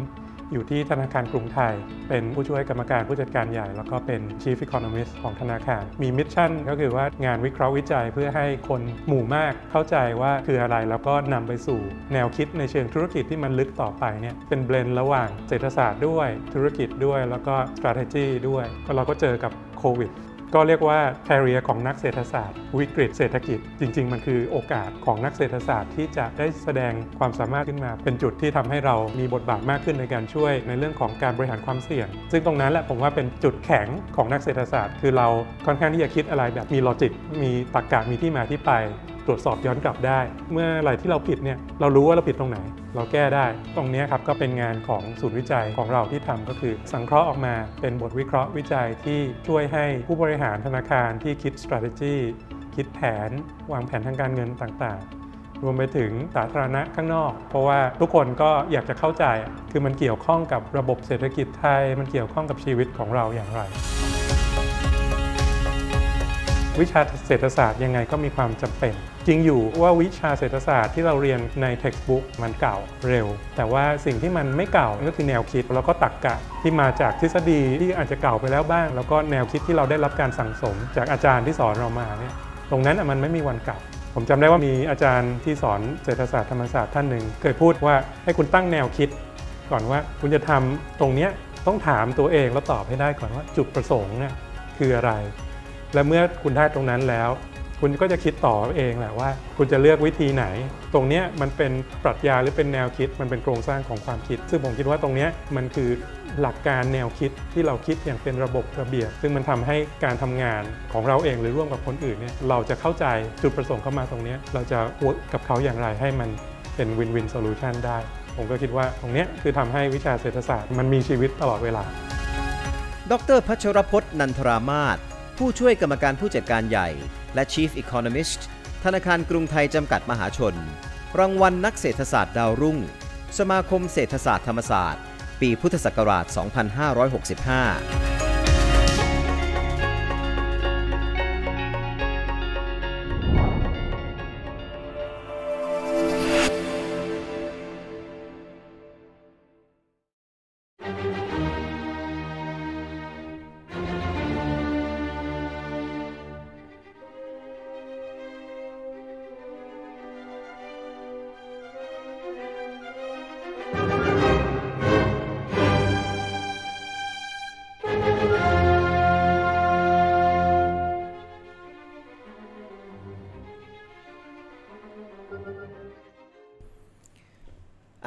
อยู่ที่ธนาคารกรุงไทย เป็นผู้ช่วยกรรมการผู้จัดการใหญ่ แล้วก็เป็น Chief Economist ของธนาคาร มีมิชชั่นก็คือว่างานวิเคราะห์วิจัยเพื่อให้คนหมู่มากเข้าใจว่าคืออะไรแล้วก็นำไปสู่ แนวคิดในเชิงธุรกิจที่มันลึกต่อไปเนี่ยเป็นเบลนด์ระหว่างเศรษฐศาสตร์ด้วย ธุรกิจด้วย แล้วก็ strategy ด้วยเราก็เจอกับโควิดก็เรียกว่าแคริเอร์ของนักเศรษฐศาสตร์วิกฤตเศรษฐกิจ จริง ๆ มันคือโอกาสของนักเศรษฐศาสตร์ ที่จะได้แสดงความสามารถขึ้นมา เป็นจุดที่ทำให้เรามีบทบาทมากขึ้นในการช่วยในเรื่องของการบริหารความเสี่ยง ซึ่งตรงนั้นแหละผมว่าเป็นจุดแข็งของนักเศรษฐศาสตร์ คือเราค่อนข้างที่จะคิดอะไรแบบมีลอจิกมีตรรกกะมีที่มาที่ไปตรวจสอบย้อนกลับได้ เมื่อไหร่ที่เราผิดเนี่ยเรารู้ว่าเราผิดตรงไหน เราแก้ได้ ตรงนี้ครับก็เป็นงานของศูนย์วิจัยของเราที่ทำก็คือ สังเคราะห์ออกมา เป็นบทวิเคราะห์วิจัยที่ช่วยให้ผู้บริหารธนาคารที่คิด strategy คิดแผน วางแผนทางการเงินต่างๆ รวมไปถึงสาธารณะข้างนอก เพราะว่าทุกคนก็อยากจะเข้าใจคือมันเกี่ยวข้องกับระบบเศรษฐกิจไทย มันเกี่ยวข้องกับชีวิตของเราอย่างไรวิชาเศรษฐศาสตร์ยังไงก็มีความจำเป็น จริงอยู่ว่าวิชาเศรษฐศาสตร์ที่เราเรียนในเท็กซ์บุ๊กมันเก่าเร็ว แต่ว่าสิ่งที่มันไม่เก่า ก็คือแนวคิด แล้วก็ตรรกกะที่มาจากทฤษฎีที่อาจจะเก่าไปแล้วบ้าง แล้วก็แนวคิดที่เราได้รับการสั่งสม จากอาจารย์ที่สอนเรามาเนี่ยตรงนั้นมันไม่มีวันเก่า ผมจำได้ว่ามีอาจารย์ที่สอนเศรษฐศาสตร์ธรรมศาสตร์ท่านหนึ่งเคยพูดว่าให้คุณตั้งแนวคิด ก่อนว่าคุณจะทำตรงเนี้ยต้องถามตัวเองแล้วตอบให้ได้ก่อนว่าจุดประสงค์เนี่ยคืออะไรและเมื่อคุณได้ตรงนั้นแล้ว คุณก็จะคิดต่อเองแหละว่า คุณจะเลือกวิธีไหน ตรงนี้มันเป็นปรัชญาหรือเป็นแนวคิดมันเป็นโครงสร้างของความคิด ซึ่งผมคิดว่าตรงนี้มันคือหลักการแนวคิดที่เราคิดอย่างเป็นระบบระเบียบ ซึ่งมันทำให้การทำงานของเราเองหรือร่วมกับคนอื่นเนี่ยเราจะเข้าใจจุดประสงค์เข้ามาตรงนี้เราจะวดกับเขาอย่างไรให้มันเป็นวินวินโซลูชันได้ผมก็คิดว่าตรงนี้คือทำให้วิชาเศรษฐศาสตร์มันมีชีวิตตลอดเวลา ดรพัชรพจน์นันทรามาศผู้ช่วยกรรมการผู้จัดการใหญ่ และ Chief Economist ธนาคารกรุงไทยจำกัดมหาชน รางวัลนักเศรษฐศาสตร์ดาวรุ่ง สมาคมเศรษฐศาสตร์ธรรมศาสตร์ ปีพุทธศักราช 2565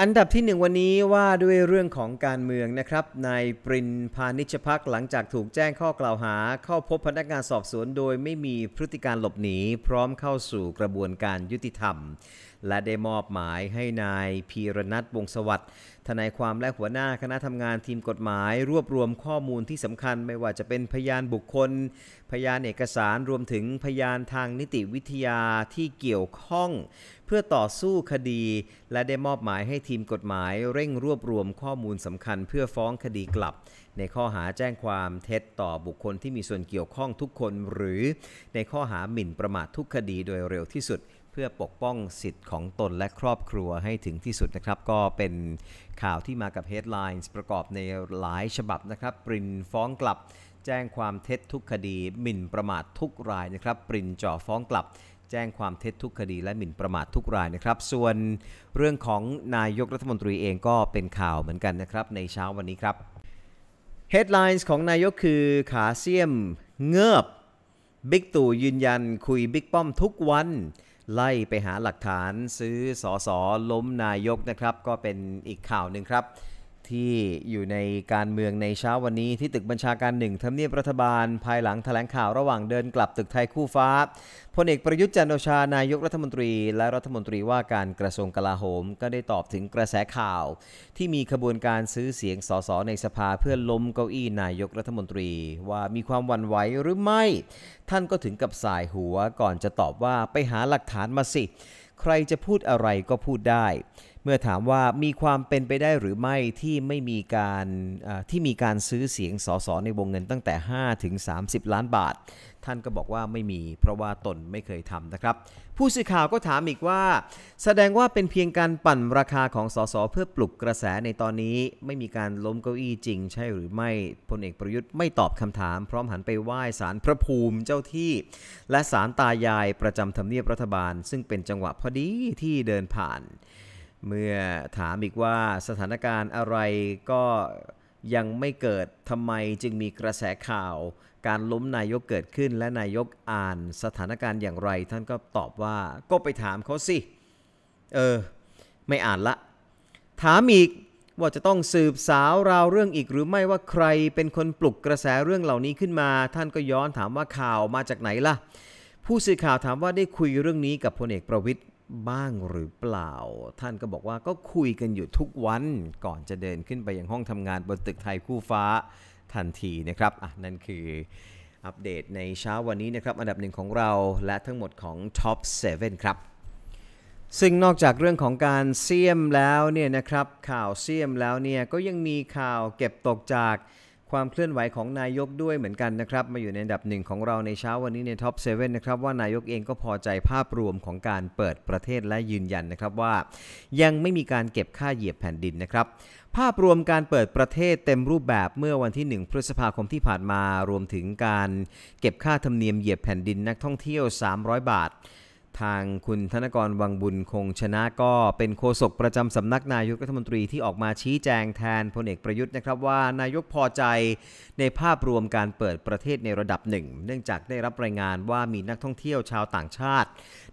อันดับที่หนึ่งวันนี้ว่าด้วยเรื่องของการเมืองนะครับ นายปรินพาณิชพักหลังจากถูกแจ้งข้อกล่าวหา เข้าพบพนักงานสอบสวนโดยไม่มีพฤติการหลบหนี พร้อมเข้าสู่กระบวนการยุติธรรม และได้มอบหมายให้นายพีรนัทวงศวัสดทนายความและหัวหน้าคณะทำงานทีมกฎหมาย รวบรวมข้อมูลที่สำคัญไม่ว่าจะเป็นพยานบุคคล พยานเอกสารรวมถึงพยานทางนิติวิทยาที่เกี่ยวข้อง เพื่อต่อสู้คดี และได้มอบหมายให้ทีมกฎหมาย เร่งรวบรวมข้อมูลสำคัญเพื่อฟ้องคดีกลับ ในข้อหาแจ้งความเท็จ ต่อบุคคลที่มีส่วนเกี่ยวข้องทุกคนหรือในข้อหาหมิ่นประมาททุกคดีโดยเร็วที่สุดเพื่อปกป้องสิทธิ์ของตนและครอบครัวให้ถึงที่สุดนะครับ ก็เป็นข่าวที่มากับเฮดไลน์ประกอบในหลายฉบับนะครับ ปรินฟ้องกลับ แจ้งความเท็จทุกคดี หมิ่นประมาททุกรายนะครับ ปรินจ่อฟ้องกลับ แจ้งความเท็จทุกคดี และหมิ่นประมาททุกรายนะครับ ส่วนเรื่องของนายกรัฐมนตรีเองก็เป็นข่าวเหมือนกันนะครับในเช้าวันนี้ครับ Headlines ของนายกคือขาเสียมเงือบบิ๊กตู่ยืนยัน คุยบิ๊กป้อมทุกวันไล่ไปหาหลักฐานซื้อสอสอล้มนายกนะครับ ก็เป็นอีกข่าวหนึ่งครับที่อยู่ในการเมืองในเช้าวันนี้ที่ตึกบัญชาการหนึ่งทำเนียบรัฐบาลภายหลังแถลงข่าว ระหว่างเดินกลับตึกไทยคู่ฟ้าพลเอกประยุทธ์จันโอชานายกรัฐมนตรีและรัฐมนตรีว่าการกระทรวงกลาโหม ก็ได้ตอบถึงกระแสข่าว ที่มีขบวนการซื้อเสียงสสในสภาเพื่อล้มเก้าอี้นายกรัฐมนตรีว่ามีความวันไหวหรือไม่ ท่านก็ถึงกับสายหัว ก่อนจะตอบว่าไปหาหลักฐานมาสิใครจะพูดอะไรก็พูดได้มื่อถามว่ามีความเป็นไปได้หรือไม่ที่ไม่มีการที่มีการซื้อเสียงสสในวงเงินตั้งแต่5ถึง30 ล้านบาท ท่านก็บอกว่าไม่มีเพราะว่าตนไม่เคยทำนะครับ ผู้สื่อข่าวก็ถามอีกว่า แสดงว่าเป็นเพียงการปั่นราคาของสสเพื่อปลุกกระแสในตอนนี้ไม่มีการล้มเก้าอี้จริงใช่หรือไม่พลเอกประยุทธ์ไม่ตอบคำถามพร้อมหันไปไหว้สารพระภูมิเจ้าที่ และสารตายายประจำทำเนียบรัฐบาล ซึ่งเป็นจังหวะพอดีที่เดินผ่านเมื่อถามอีกว่าสถานการณ์อะไรก็ยังไม่เกิดทำไมจึงมีกระแสข่าว การล้มนายกเกิดขึ้นและนายกอ่านสถานการณ์อย่างไร ท่านก็ตอบว่าก็ไปถามเขาสิ เออไม่อ่านละ ถามอีกว่าจะต้องสืบสาวราวเรื่องอีก หรือไม่ว่าใครเป็นคนปลุกกระแสเรื่องเหล่านี้ขึ้นมา ท่านก็ย้อนถามว่าข่าวมาจากไหนล่ะ ผู้สื่อข่าวถามว่าได้คุยเรื่องนี้กับพลเอกประวิทยบ้างหรือเปล่า ท่านก็บอกว่าก็คุยกันอยู่ทุกวันก่อนจะเดินขึ้นไปยังห้องทำงานบนตึกไทยคู่ฟ้าทันทีนะครับอ่ะนั่นคืออัปเดตในเช้าวันนี้นะครับอันดับหนึ่งของเราและทั้งหมดของ Top 7ครับ ซึ่งนอกจากเรื่องของการเสียมแล้วเนี่ยนะครับ ข่าวเสียมแล้วเนี่ยก็ยังมีข่าวเก็บตกจากความเคลื่อนไหวของนายกด้วยเหมือนกันนะครับมาอยู่ในอันดับหนึ่งของเราในเช้าวันนี้ในท็อปเซนะครับว่านายกเองก็พอใจภาพรวมของการเปิดประเทศและยืนยันนะครับว่า ยังไม่มีการเก็บค่าเหยียบแผ่นดินนะครับ ภาพรวมการเปิดประเทศเต็มรูปแบบเมื่อวันที่ 1 พฤษภาคมที่ผ่านมารวมถึงการเก็บค่าธรรมเนียมเหยียบแผ่นดินนักท่องเที่ยว 300 บาททางคุณธนกรวังบุญคง ชนะก็เป็นโฆษกประจำสำนักนายกรัฐมนตรีที่ออกมาชี้แจงแทนพลเอกประยุทธ์นะครับ ว่านายกพอใจในภาพรวมการเปิดประเทศในระดับหนึ่งเนื่องจากได้รับรายงานว่ามีนักท่องเที่ยวชาวต่างชาติ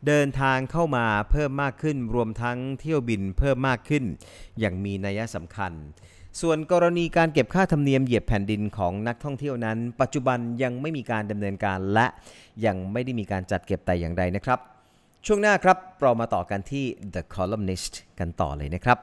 เดินทางเข้ามาเพิ่มมากขึ้นรวมทั้งเที่ยวบินเพิ่มมากขึ้น อย่างมีนัยสำคัญ ส่วนกรณีการเก็บค่าธรรมเนียมเหยียบแผ่นดินของนักท่องเที่ยวนั้น ปัจจุบันยังไม่มีการดำเนินการและยังไม่ได้มีการจัดเก็บแต่อย่างใดนะครับช่วงหน้าครับ เรามาต่อกันที่ The Columnist กันต่อเลยนะครับ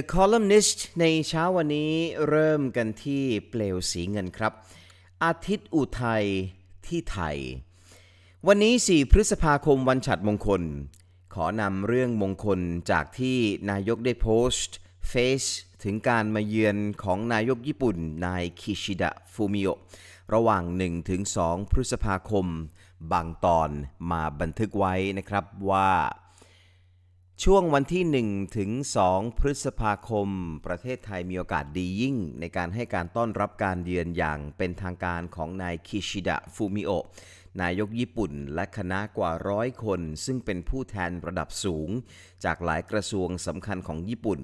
The Columnist ในเช้าวันนี้เริ่มกันที่เปลวสีเงินครับ อาทิตย์อุทัยที่ไทย วันนี้ 4 พฤษภาคมวันฉัดมงคล ขอนำเรื่องมงคลจากที่นายกได้โพสต์เฟซถึงการมาเยือนของนายกญี่ปุ่นนายคิชิดะฟูมิโอระหว่าง 1-2พฤษภาคมบางตอนมาบันทึกไว้นะครับว่าช่วงวันที่ 1 ถึง 2พฤษภาคมประเทศไทยมีโอกาสดียิ่ง ในการให้การต้อนรับการเยือนอย่างเป็นทางการของนายคิชิดะฟูมิโอ นายกญี่ปุ่นและคณะกว่าร้อยคนซึ่งเป็นผู้แทนระดับสูง จากหลายกระทรวงสำคัญของญี่ปุ่น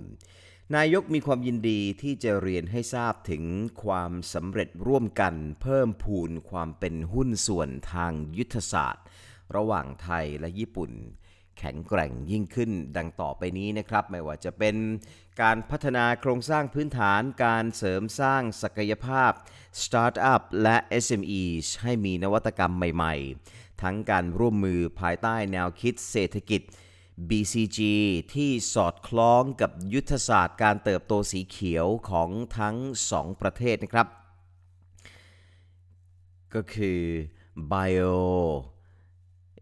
นายกมีความยินดีที่จะเรียนให้ทราบถึงความสำเร็จร่วมกันเพิ่มพูนความเป็นหุ้นส่วนทางยุทธศาสตร์ ระหว่างไทยและญี่ปุ่นแข็งแกร่งยิ่งขึ้นดังต่อไปนี้นะครับ ไม่ว่าจะเป็นการพัฒนาโครงสร้างพื้นฐานการเสริมสร้างศักยภาพสตาร์ทอัพและ SME ให้มีนวัตกรรมใหม่ๆ ทั้งการร่วมมือภายใต้แนวคิดเศรษฐกิจ BCG ที่สอดคล้องกับยุทธศาสตร์การเติบโตสีเขียวของทั้ง 2 ประเทศนะครับ ก็คือ Bio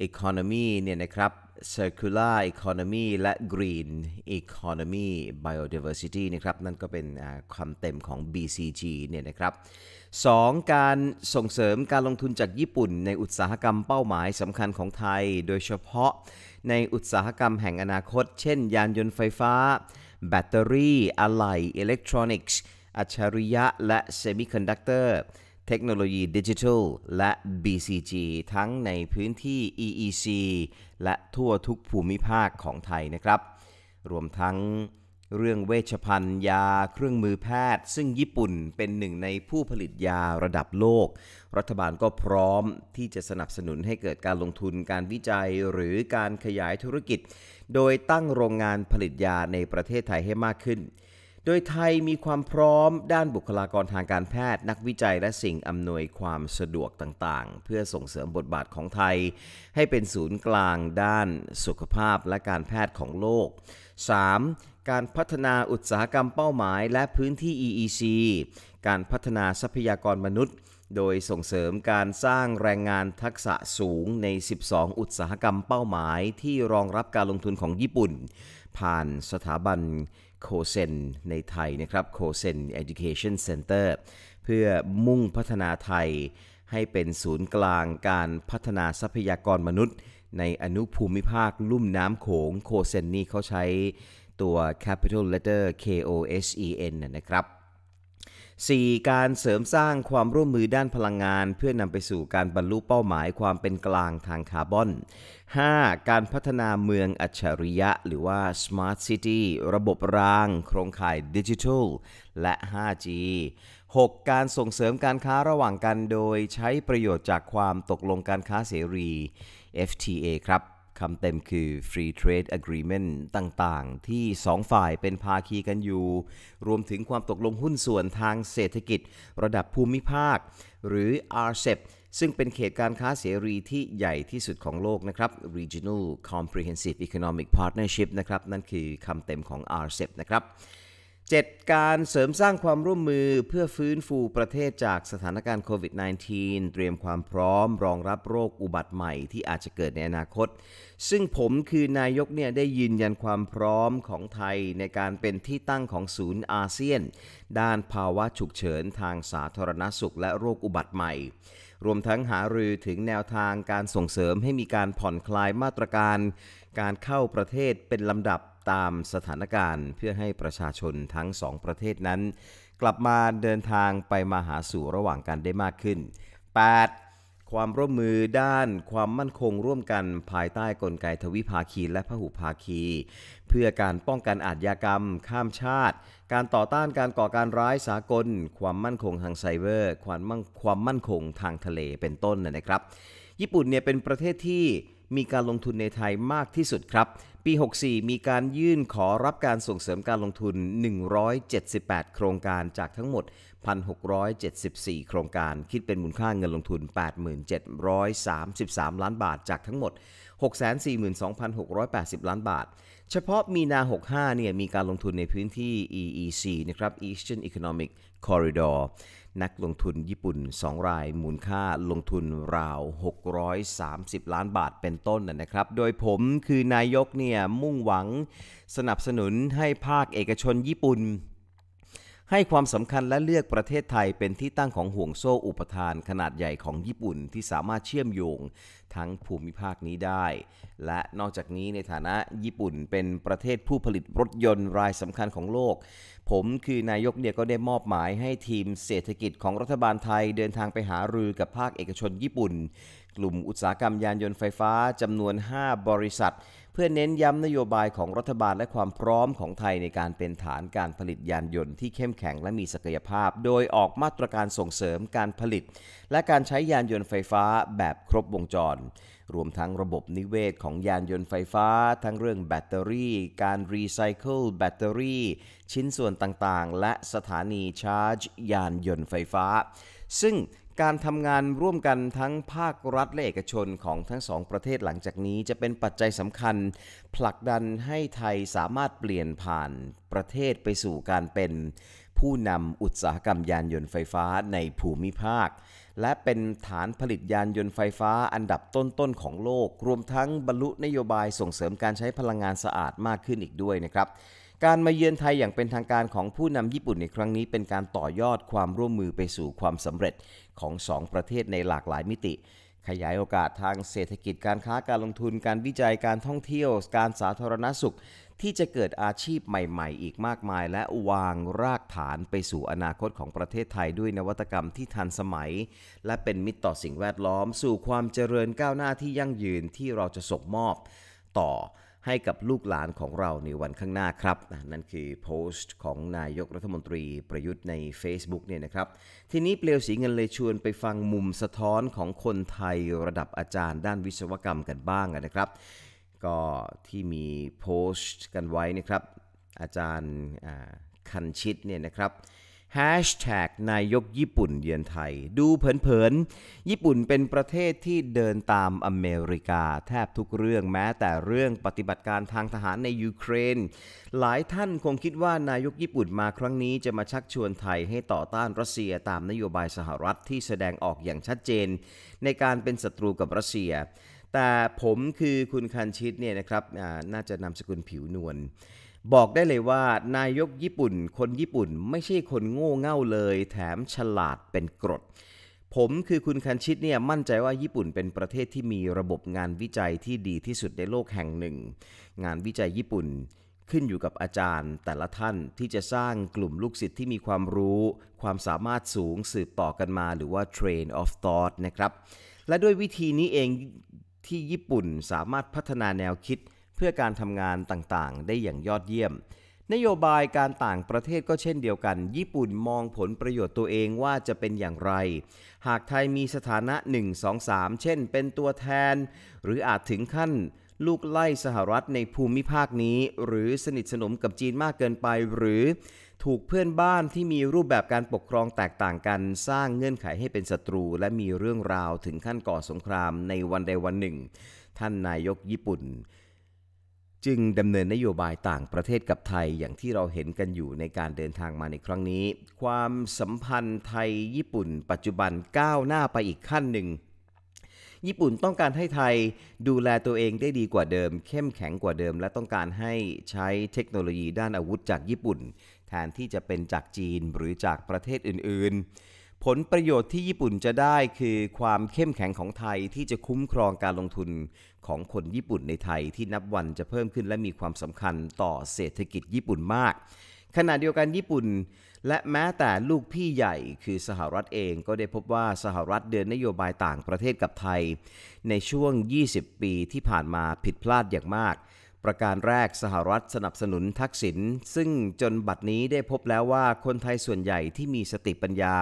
Economy เนี่ยนะครับ Circular Economy และ Green Economy Biodiversity นะครับนั่นก็เป็นคำเต็มของ BCG เนี่ยนะครับ 2. การส่งเสริมการลงทุนจากญี่ปุ่น ในอุตสาหกรรมเป้าหมายสำคัญของไทย โดยเฉพาะในอุตสาหกรรมแห่งอนาคต เช่น ยานยนต์ไฟฟ้า แบตเตอรี่ อะไหล่ อิเล็กทรอนิกส์ อัจฉริยะ และเซมิคอนดักเตอร์ Semiconductor เทคโนโลยีดิจิทัลและ BCG ทั้งในพื้นที่ EEC และทั่วทุกภูมิภาคของไทยนะครับ รวมทั้งเรื่องเวชภัณฑ์ยาเครื่องมือแพทย์ ซึ่งญี่ปุ่นเป็นหนึ่งในผู้ผลิตยาระดับโลก รัฐบาลก็พร้อมที่จะสนับสนุนให้เกิดการลงทุนการวิจัยหรือการขยายธุรกิจ โดยตั้งโรงงานผลิตยาในประเทศไทยให้มากขึ้นดยไทยมีความพร้อมด้านบุคลากรทางการแพทย์นักวิจัยและสิ่งอำนวยความสะดวกต่างๆ เพื่อส่งเสริมบทบาทของไทย ให้เป็นศูนย์กลางด้านสุขภาพและการแพทย์ของโลก 3. การพัฒนาอุตสาหกรรมเป้าหมายและพื้นที่ EEC การพัฒนาทรัพยากรมนุษย์ โดยส่งเสริมการสร้างแรงงานทักษะสูงใน 12 อุตสาหกรรมเป้าหมายที่รองรับการลงทุนของญี่ปุ่น ผ่านสถาบันโคเซนในไทยนะครับโคเซน Education Center เพื่อมุ่งพัฒนาไทยให้เป็นศูนย์กลางการพัฒนาทรัพยากรมนุษย์ ในอนุภูมิภาคลุ่มน้ำโขงโคเซนนี่เขาใช้ตัว capital letter K O S E N นะครับ 4. การเสริมสร้างความร่วมมือด้านพลังงานเพื่อนำไปสู่การบรรลุเป้าหมายความเป็นกลางทางคาร์บอน 5. การพัฒนาเมืองอัจฉริยะ หรือว่า Smart City ระบบรางโครงข่ายดิจิทัลและ 5G 6. การส่งเสริมการค้าระหว่างกันโดยใช้ประโยชน์จากความตกลงการค้าเสรี FTA ครับคำเต็มคือ Free Trade Agreement ต่างๆ ที่สองฝ่ายเป็นภาคีกันอยู่ รวมถึงความตกลงหุ้นส่วนทางเศรษฐกิจระดับภูมิภาคหรือ RCEP ซึ่งเป็นเขตการค้าเสรีที่ใหญ่ที่สุดของโลกนะครับ Regional Comprehensive Economic Partnership นะครับนั่นคือคำเต็มของ RCEP นะครับ7การเสริมสร้างความร่วมมือเพื่อฟื้นฟูประเทศจากสถานการณ์โควิด -19 เตรียมความพร้อมรองรับโรคอุบัติใหม่ที่อาจจะเกิดในอนาคต ซึ่งผมคือนายกเนี่ยได้ยืนยันความพร้อมของไทยในการเป็นที่ตั้งของศูนย์อาเซียน ด้านภาวะฉุกเฉินทางสาธารณสุขและโรคอุบัติใหม่ รวมทั้งหารือถึงแนวทางการส่งเสริมให้มีการผ่อนคลายมาตรการ การเข้าประเทศเป็นลำดับตามสถานการณ์เพื่อให้ประชาชนทั้งสองประเทศนั้น กลับมาเดินทางไปมาหาสู่ระหว่างกันได้มากขึ้น 8. ความร่วมมือด้าน ความมั่นคงร่วมกันภายใต้กลไกทวิภาคีและพหุภาคี เพื่อการป้องกันอาชญากรรม ข้ามชาติ การต่อต้านการก่อการร้ายสากล ความมั่นคงทางไซเบอร์ ความมั่นความมั่นคงทางทะเลเป็นต้นนะครับ ญี่ปุ่นเนี่ยเป็นประเทศที่มีการลงทุนในไทยมากที่สุดครับ ปี 64 มีการยื่นขอรับการส่งเสริมการลงทุน 178 โครงการ จากทั้งหมด 1,674 โครงการ คิดเป็นมูลค่าเงินลงทุน 87,33 ล้านบาท จากทั้งหมด 642,680 ล้านบาท เฉพาะมีนา 65เนี่ย มีการลงทุนในพื้นที่ EEC นะครับ Eastern Economic Corridor นักลงทุนญี่ปุ่น 2 ราย มูลค่าลงทุนราว 630 ล้านบาทเป็นต้นนะครับ โดยผมคือนายกเนี่ยมุ่งหวังสนับสนุนให้ภาคเอกชนญี่ปุ่นให้ความสำคัญและเลือกประเทศไทยเป็นที่ตั้งของห่วงโซ่อุปทานขนาดใหญ่ของญี่ปุ่นที่สามารถเชื่อมโยงทั้งภูมิภาคนี้ได้ และนอกจากนี้ในฐานะญี่ปุ่นเป็นประเทศผู้ผลิตรถยนต์รายสำคัญของโลก ผมคือนายกเนี่ยก็ได้มอบหมายให้ทีมเศรษฐกิจของรัฐบาลไทยเดินทางไปหารือกับภาคเอกชนญี่ปุ่น กลุ่มอุตสาหกรรมยานยนต์ไฟฟ้าจำนวน 5 บริษัทพื่อเน้นย้ำนโยบายของรัฐบาลและความพร้อมของไทยในการเป็นฐานการผลิตยานยนต์ที่เข้มแข็งและมีศักยภาพ โดยออกมาตรการส่งเสริมการผลิตและการใช้ยานยนต์ไฟฟ้าแบบครบวงจร รวมทั้งระบบนิเวศของยานยนต์ไฟฟ้าทั้งเรื่องแบตเตอรี่ การรีไซเคิลแบตเตอรี่ ชิ้นส่วนต่างๆ และสถานีชาร์จ ยานยนต์ไฟฟ้า ซึ่งการทำงานร่วมกันทั้งภาครัฐและเอกชนของทั้งสองประเทศหลังจากนี้ จะเป็นปัจจัยสำคัญ ผลักดันให้ไทยสามารถเปลี่ยนผ่านประเทศไปสู่การเป็นผู้นำอุตสาหกรรมยานยนต์ไฟฟ้าในภูมิภาค และเป็นฐานผลิตยานยนต์ไฟฟ้าอันดับต้นๆของโลก รวมทั้งบรรลุนโยบายส่งเสริมการใช้พลังงานสะอาดมากขึ้นอีกด้วยนะครับการมาเยือนไทยอย่างเป็นทางการของผู้นำญี่ปุ่นในครั้งนี้เป็นการต่อยอดความร่วมมือไปสู่ความสำเร็จของ2ประเทศในหลากหลายมิติ ขยายโอกาสทางเศรษฐกิจการค้าการลงทุนการวิจัยการท่องเที่ยว การสาธารณสุขที่จะเกิดอาชีพใหม่ ๆ อีกมากมาย และวางรากฐานไปสู่อนาคตของประเทศไทยด้วยนวัตกรรมที่ทันสมัย และเป็นมิตรต่อสิ่งแวดล้อมสู่ความเจริญก้าวหน้าที่ยั่งยืนที่เราจะส่งมอบ ต่อให้กับลูกหลานของเราในวันข้างหน้าครับ นั่นคือโพสต์ของนายกรัฐมนตรีประยุทธ์ใน f a c e b o o เนี่ยนะครับทีนี้เปลวสีเงินเลยชวนไปฟังมุมสะท้อนของคนไทยระดับอาจารย์ด้านวิศวกรรมกันบ้างนะครับ ก็ที่มีโพสต์กันไว้นะครับ อาจารย์คันชิตเนี่ยนะครับ Hashtag นายกญี่ปุ่นเยือนไทย ดูเผินๆ ญี่ปุ่นเป็นประเทศที่เดินตามอเมริกา แทบทุกเรื่องแม้แต่เรื่องปฏิบัติการทางทหารในยูเครนหลายท่านคงคิดว่านายกญี่ปุ่นมาครั้งนี้จะมาชักชวนไทยให้ต่อต้านรัสเซีย ตามนโยบายสหรัฐที่แสดงออกอย่างชัดเจนในการเป็นศัตรูกับรัสเซีย แต่ผมคือคุณคันชิตเนี่ยนะครับน่าจะนำสกุลผิวนวลบอกได้เลยว่า นายกญี่ปุ่น คนญี่ปุ่นไม่ใช่คนโง่เง่าเลย แถมฉลาดเป็นกรด ผมคือคุณคันชิตเนี่ยมั่นใจว่าญี่ปุ่นเป็นประเทศที่มีระบบงานวิจัยที่ดีที่สุดในโลกแห่งหนึ่ง งานวิจัยญี่ปุ่นขึ้นอยู่กับอาจารย์แต่ละท่านที่จะสร้างกลุ่มลูกศิษย์ที่มีความรู้ ความสามารถสูงสืบต่อกันมาหรือว่า train of thought นะครับและด้วยวิธีนี้เองที่ญี่ปุ่นสามารถพัฒนาแนวคิดเพื่อการทำงานต่างๆ ได้อย่างยอดเยี่ยม นโยบายการต่างประเทศก็เช่นเดียวกัน ญี่ปุ่นมองผลประโยชน์ตัวเองว่าจะเป็นอย่างไร หากไทยมีสถานะ 1 2 3 เช่นเป็นตัวแทน หรืออาจถึงขั้นลูกไล่สหรัฐในภูมิภาคนี้ หรือสนิทสนมกับจีนมากเกินไป หรือถูกเพื่อนบ้านที่มีรูปแบบการปกครองแตกต่างกัน สร้างเงื่อนไขให้เป็นศัตรูและมีเรื่องราวถึงขั้นก่อสงครามในวันใดวันหนึ่ง ท่านนายกญี่ปุ่นจึงดำเนินนโยบายต่างประเทศกับไทยอย่างที่เราเห็นกันอยู่ในการเดินทางมาในครั้งนี้ ความสัมพันธ์ไทยญี่ปุ่น ปัจจุบันก้าวหน้าไปอีกขั้นหนึ่ง ญี่ปุ่นต้องการให้ไทยดูแลตัวเองได้ดีกว่าเดิม เข้มแข็งกว่าเดิม และต้องการให้ใช้เทคโนโลยีด้านอาวุธจากญี่ปุ่น แทนที่จะเป็นจากจีนหรือจากประเทศอื่น ๆผลประโยชน์ที่ญี่ปุ่นจะได้คือความเข้มแข็งของไทยที่จะคุ้มครองการลงทุนของคนญี่ปุ่นในไทยที่นับวันจะเพิ่มขึ้นและมีความสำคัญต่อเศรษฐกิจญี่ปุ่นมาก ขณะเดียวกันญี่ปุ่น และแม้แต่ลูกพี่ใหญ่คือสหรัฐเองก็ได้พบว่าสหรัฐเดินนโยบายต่างประเทศกับไทย ในช่วง 20 ปีที่ผ่านมาผิดพลาดอย่างมากประการแรกสหรัฐสนับสนุนทักษิณซึ่งจนบัดนี้ได้พบแล้วว่าคนไทยส่วนใหญ่ที่มีสติปัญญา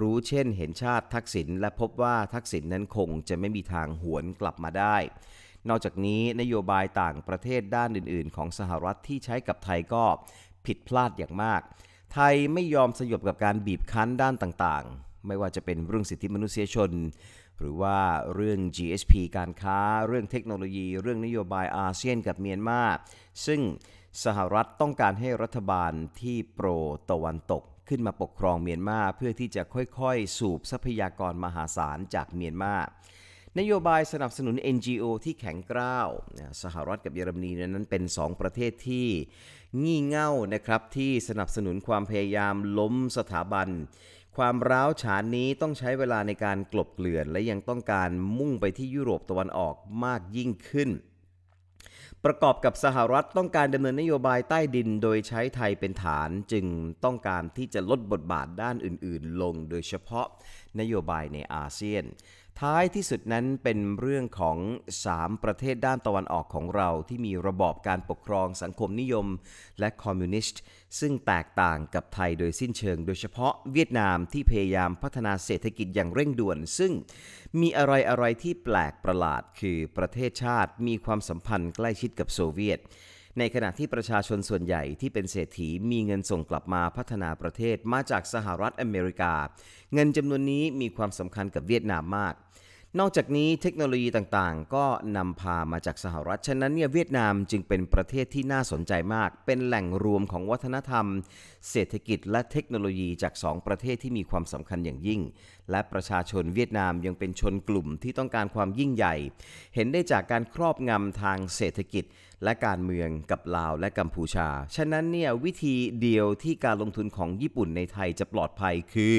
รู้เช่นเห็นชาติทักษิณและพบว่าทักษิณนั้นคงจะไม่มีทางหวนกลับมาได้ นอกจากนี้นโยบายต่างประเทศด้านอื่นๆ ของสหรัฐที่ใช้กับไทยก็ผิดพลาดอย่างมาก ไทยไม่ยอมสยบกับการบีบคั้นด้านต่างๆ ไม่ว่าจะเป็นเรื่องสิทธิมนุษยชนหรือว่าเรื่อง GSP การค้า เรื่องเทคโนโลยี เรื่องนโยบายอาเซียนกับเมียนมาซึ่งสหรัฐต้องการให้รัฐบาลที่โปรตะวันตกขึ้นมาปกครองเมียนมาเพื่อที่จะค่อยๆ สูบทรัพยากรมหาศาลจากเมียนมานโยบายสนับสนุน NGO ที่แข็งกร้าวสหรัฐกับเยอรมนีนั้นเป็น 2 ประเทศที่งี่เง่านะครับที่สนับสนุนความพยายามล้มสถาบันความร้าวฉานนี้ต้องใช้เวลาในการกลบเกลื่อนและยังต้องการมุ่งไปที่ยุโรปตะวันออกมากยิ่งขึ้น ประกอบกับสหรัฐต้องการดำเนินนโยบายใต้ดินโดยใช้ไทยเป็นฐานจึงต้องการที่จะลดบทบาทด้านอื่น ๆ ลงโดยเฉพาะนโยบายในอาเซียนท้ายที่สุดนั้นเป็นเรื่องของ 3 ประเทศด้านตะวันออกของเราที่มีระบอบการปกครองสังคมนิยมและคอมมิวนิสต์ซึ่งแตกต่างกับไทยโดยสิ้นเชิงโดยเฉพาะเวียดนามที่พยายามพัฒนาเศรษฐกิจอย่างเร่งด่วน ซึ่งมีอะไรอะไรที่แปลกประหลาดคือประเทศชาติมีความสัมพันธ์ใกล้ชิดกับโซเวียตในขณะที่ประชาชนส่วนใหญ่ที่เป็นเศรษฐีมีเงินส่งกลับมาพัฒนาประเทศมาจากสหรัฐอเมริกา เงินจำนวนนี้มีความสำคัญกับเวียดนามมาก นอกจากนี้เทคโนโลยีต่างๆก็นำพามาจากสหรัฐ ฉะนั้นเนี่ยเวียดนามจึงเป็นประเทศที่น่าสนใจมาก เป็นแหล่งรวมของวัฒนธรรม เศรษฐกิจและเทคโนโลยีจากสองประเทศที่มีความสำคัญอย่างยิ่ง และประชาชนเวียดนามยังเป็นชนกลุ่มที่ต้องการความยิ่งใหญ่ เห็นได้จากการครอบงำทางเศรษฐกิจและการเมืองกับลาวและกัมพูชา ฉะนั้นเนี่ยวิธีเดียวที่การลงทุนของญี่ปุ่นในไทยจะปลอดภัยคือ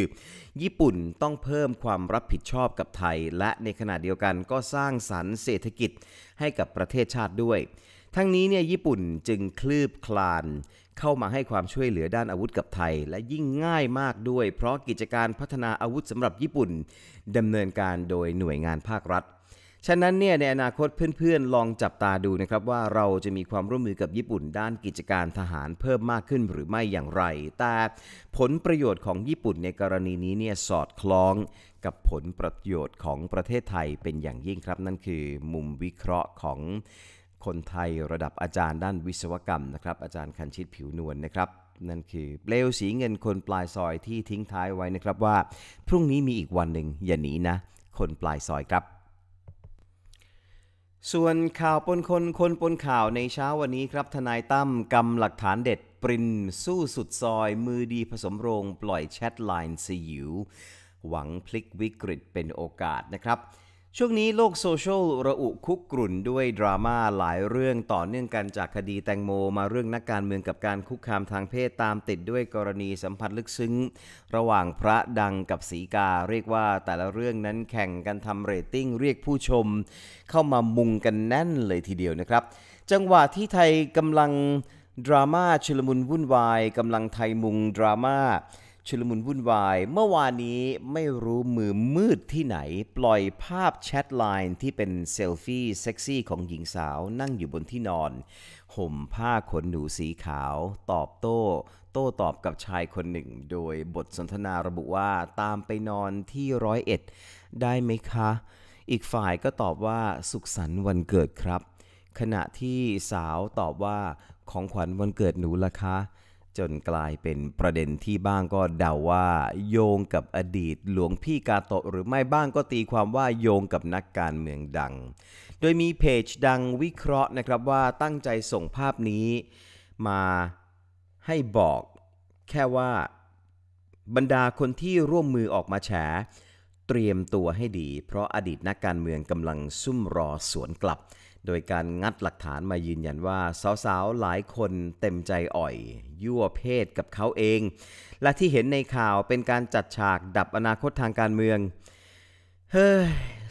ญี่ปุ่นต้องเพิ่มความรับผิดชอบกับไทย และในขณะเดียวกันก็สร้างสรรค์เศรษฐกิจให้กับประเทศชาติด้วย ทั้งนี้เนี่ยญี่ปุ่นจึงคลืบคลานเข้ามาให้ความช่วยเหลือด้านอาวุธกับไทย และยิ่งง่ายมากด้วย เพราะกิจการพัฒนาอาวุธสำหรับญี่ปุ่นดำเนินการโดยหน่วยงานภาครัฐฉะนั้นเนี่ยในอนาคตเพื่อนๆลองจับตาดูนะครับว่าเราจะมีความร่วมมือกับญี่ปุ่นด้านกิจการทหารเพิ่มมากขึ้นหรือไม่อย่างไร แต่ผลประโยชน์ของญี่ปุ่นในกรณีนี้เนี่ยสอดคล้องกับผลประโยชน์ของประเทศไทยเป็นอย่างยิ่งครับนั่นคือมุมวิเคราะห์ของคนไทยระดับอาจารย์ด้านวิศวกรรมนะครับอาจารย์คันชิตผิวนวลนนะครับนั่นคือเปลวสีเงินคนปลายซอยที่ทิ้งท้ายไว้นะครับว่า พรุ่งนี้มีอีกวันหนึ่งอย่าหนีนะคนปลายซอยครับส่วนข่าวปนคน คนปนข่าวในเช้าวันนี้ครับ ทนายตั้มกำหลักฐานเด็ดปรินสู้สุดซอยมือดีผสมโรง ปล่อยแชทไลน์สยิวหวังพลิกวิกฤตเป็นโอกาสนะครับช่วงนี้โลกโซเชียลระอุคุกกรุ่นด้วยดราม่าหลายเรื่องต่อเนื่องกันจากคดีแตงโมมาเรื่องนักการเมืองกับการคุกคามทางเพศตามติดด้วยกรณีสัมผัสลึกซึ้งระหว่างพระดังกับศรีกาเรียกว่าแต่ละเรื่องนั้นแข่งกันทำเรตติ้งเรียกผู้ชมเข้ามามุงกันแน่นเลยทีเดียวนะครับจังหวะที่ไทยกำลังดราม่าชุลมุนวุ่นวายกำลังไทยมุงดราม่าชุลมุนวุ่นวายเมื่อวานนี้ไม่รู้มือมืดที่ไหน ปล่อยภาพแชทไลน์ที่เป็นเซลฟี่เซ็กซี่ของหญิงสาวนั่งอยู่บนที่นอน ห่มผ้าขนหนูสีขาว ตอบโต้ โต้ตอบกับชายคนหนึ่ง โดยบทสนทนาระบุว่าตามไปนอนที่ร้อยเอ็ดได้ไหมคะ อีกฝ่ายก็ตอบว่าสุขสันต์วันเกิดครับ ขณะที่สาวตอบว่าของขวัญวันเกิดหนูล่ะคะจนกลายเป็นประเด็นที่บ้างก็เดาว่าโยงกับอดีตหลวงพี่กาโตะหรือไม่บ้างก็ตีความว่าโยงกับนักการเมืองดัง โดยมีเพจดังวิเคราะห์นะครับว่าตั้งใจส่งภาพนี้มาให้บอกแค่ว่าบรรดาคนที่ร่วมมือออกมาแฉเตรียมตัวให้ดีเพราะอดีตนักการเมืองกำลังซุ่มรอสวนกลับโดยการงัดหลักฐานมายืนยันว่า สาวๆ หลายคนเต็มใจอ่อย ยั่วเพศกับเขาเอง และที่เห็นในข่าวเป็นการจัดฉากดับอนาคตทางการเมือง เฮ้ย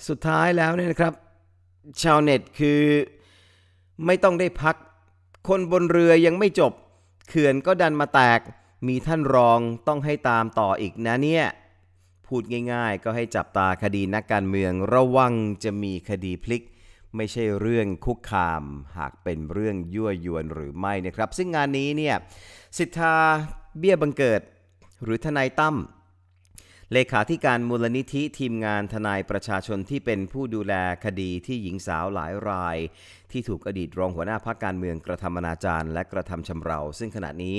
สุดท้ายแล้วเนี่ยนะครับ ชาวเน็ตคือ ไม่ต้องได้พัก คนบนเรือยังไม่จบ เขื่อนก็ดันมาแตกมีท่านรองต้องให้ตามต่ออีกนะเนี่ย พูดง่ายๆ ก็ให้จับตาคดีนักการเมือง ระวังจะมีคดีพลิกไม่ใช่เรื่องคุกคามหากเป็นเรื่องยั่วยวนหรือไม่นะครับ ซึ่งงานนี้เนี่ยสิทธาเบี้ย บังเกิดหรือทนายตั้มเลขาธิการมูลนิธิทีมงานทนายประชาชนที่เป็นผู้ดูแลคดีที่หญิงสาวหลายราย ที่ถูกอดีตรองหัวหน้าพักการเมืองกระทำอนาจารและกระทำชำเราซึ่งขณะนี้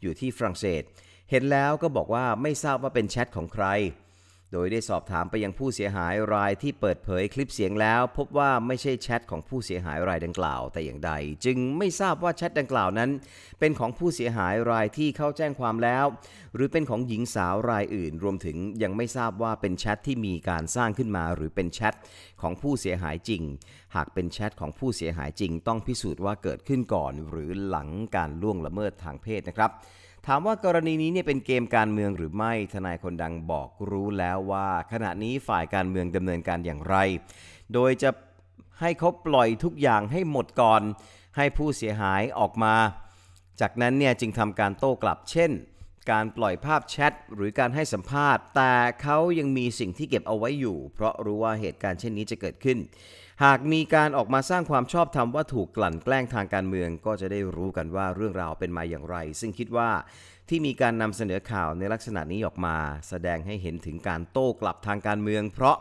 อยู่ที่ฝรั่งเศส เห็นแล้วก็บอกว่าไม่ทราบว่าเป็นแชทของใครโดยได้สอบถามไปยังผู้เสียหายรายที่เปิดเผยคลิปเสียงแล้ว พบว่าไม่ใช่แชทของผู้เสียหายรายดังกล่าวแต่อย่างใด จึงไม่ทราบว่าแชทดังกล่าวนั้น เป็นของผู้เสียหายรายที่เข้าแจ้งความแล้ว หรือเป็นของหญิงสาวรายอื่น รวมถึงยังไม่ทราบว่าเป็นแชทที่มีการสร้างขึ้นมา หรือเป็นแชทของผู้เสียหายจริง หากเป็นแชทของผู้เสียหายจริง ต้องพิสูจน์ว่าเกิดขึ้นก่อน หรือหลังการล่วงละเมิดทางเพศนะครับถามว่ากรณีนี้เนี่ยเป็นเกมการเมืองหรือไม่ทนายคนดังบอกรู้แล้วว่าขณะนี้ฝ่ายการเมืองดำเนินการอย่างไร โดยจะให้เขาปล่อยทุกอย่างให้หมดก่อนให้ผู้เสียหายออกมา จากนั้นเนี่ยจึงทำการโต้กลับ เช่น การปล่อยภาพแชทหรือการให้สัมภาษณ์ แต่เขายังมีสิ่งที่เก็บเอาไว้อยู่ เพราะรู้ว่าเหตุการณ์เช่นนี้จะเกิดขึ้นหากมีการออกมาสร้างความชอบธรรมว่าถูกกลั่นแกล้งทางการเมือง ก็จะได้รู้กันว่าเรื่องราวเป็นมาอย่างไร ซึ่งคิดว่าที่มีการนำเสนอข่าวในลักษณะนี้ออกมา แสดงให้เห็นถึงการโต้กลับทางการเมือง เพราะ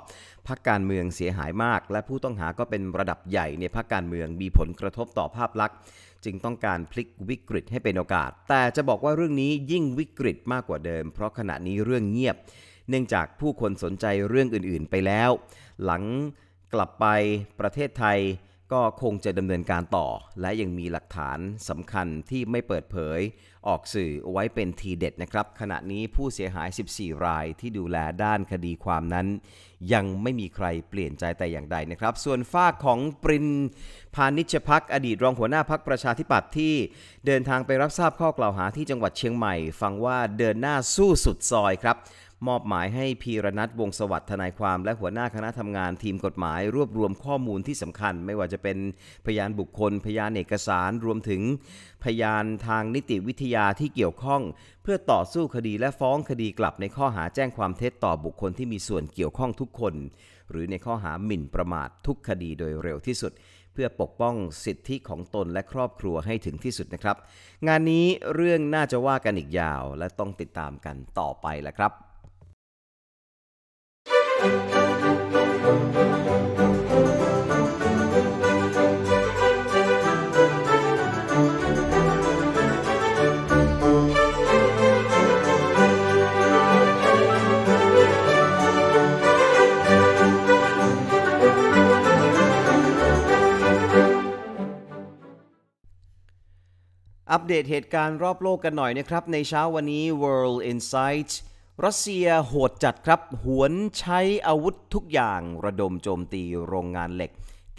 พรรคการเมืองเสียหายมาก และผู้ต้องหาก็เป็นระดับใหญ่ในพรรคการเมืองมีผลกระทบต่อภาพลักษณ์ จึงต้องการพลิกวิกฤต ให้เป็นโอกาส แต่จะบอกว่าเรื่องนี้ยิ่งวิกฤตมากกว่าเดิม เพราะขณะนี้เรื่องเงียบ เนื่องจากผู้คนสนใจเรื่องอื่น ๆ ไปแล้ว หลังกลับไปประเทศไทยก็คงจะดำเนินการต่อ และยังมีหลักฐานสำคัญที่ไม่เปิดเผยออกสื่อไว้เป็นทีเด็ดนะครับ ขณะนี้ผู้เสียหาย 14 รายที่ดูแลด้านคดีความนั้น ยังไม่มีใครเปลี่ยนใจแต่อย่างใดนะครับ ส่วนฝ้าของปรินพานิชพักอดีตรองหัวหน้าพักประชาธิปัตย์ที่เดินทางไปรับทราบข้อกล่าวหาที่จังหวัดเชียงใหม่ ฟังว่าเดินหน้าสู้สุดซอยครับมอบหมายให้ พีรนัทวงสวัสดิ์ทนายความและหัวหน้าคณะทำงานทีมกฎหมาย รวบรวมข้อมูลที่สำคัญ ไม่ว่าจะเป็นพยานบุคคล พยานเอกสารรวมถึงพยานทางนิติวิทยาที่เกี่ยวข้อง เพื่อต่อสู้คดีและฟ้องคดีกลับในข้อหาแจ้งความเท็จต่อบุคคลที่มีส่วนเกี่ยวข้องทุกคน หรือในข้อหาหมิ่นประมาททุกคดีโดยเร็วที่สุด เพื่อปกป้องสิทธิของตนและครอบครัวให้ถึงที่สุดนะครับ งานนี้เรื่องน่าจะว่ากันอีกยาว และต้องติดตามกันต่อไปแหละครับอัปเดตเหตุการณ์รอบโลกกันหน่อยนะครับ ในเช้าวันนี้ World Insight รัสเซียโหดจัดครับ หวนใช้อาวุธทุกอย่างระดมโจมตีโรงงานเหล็ก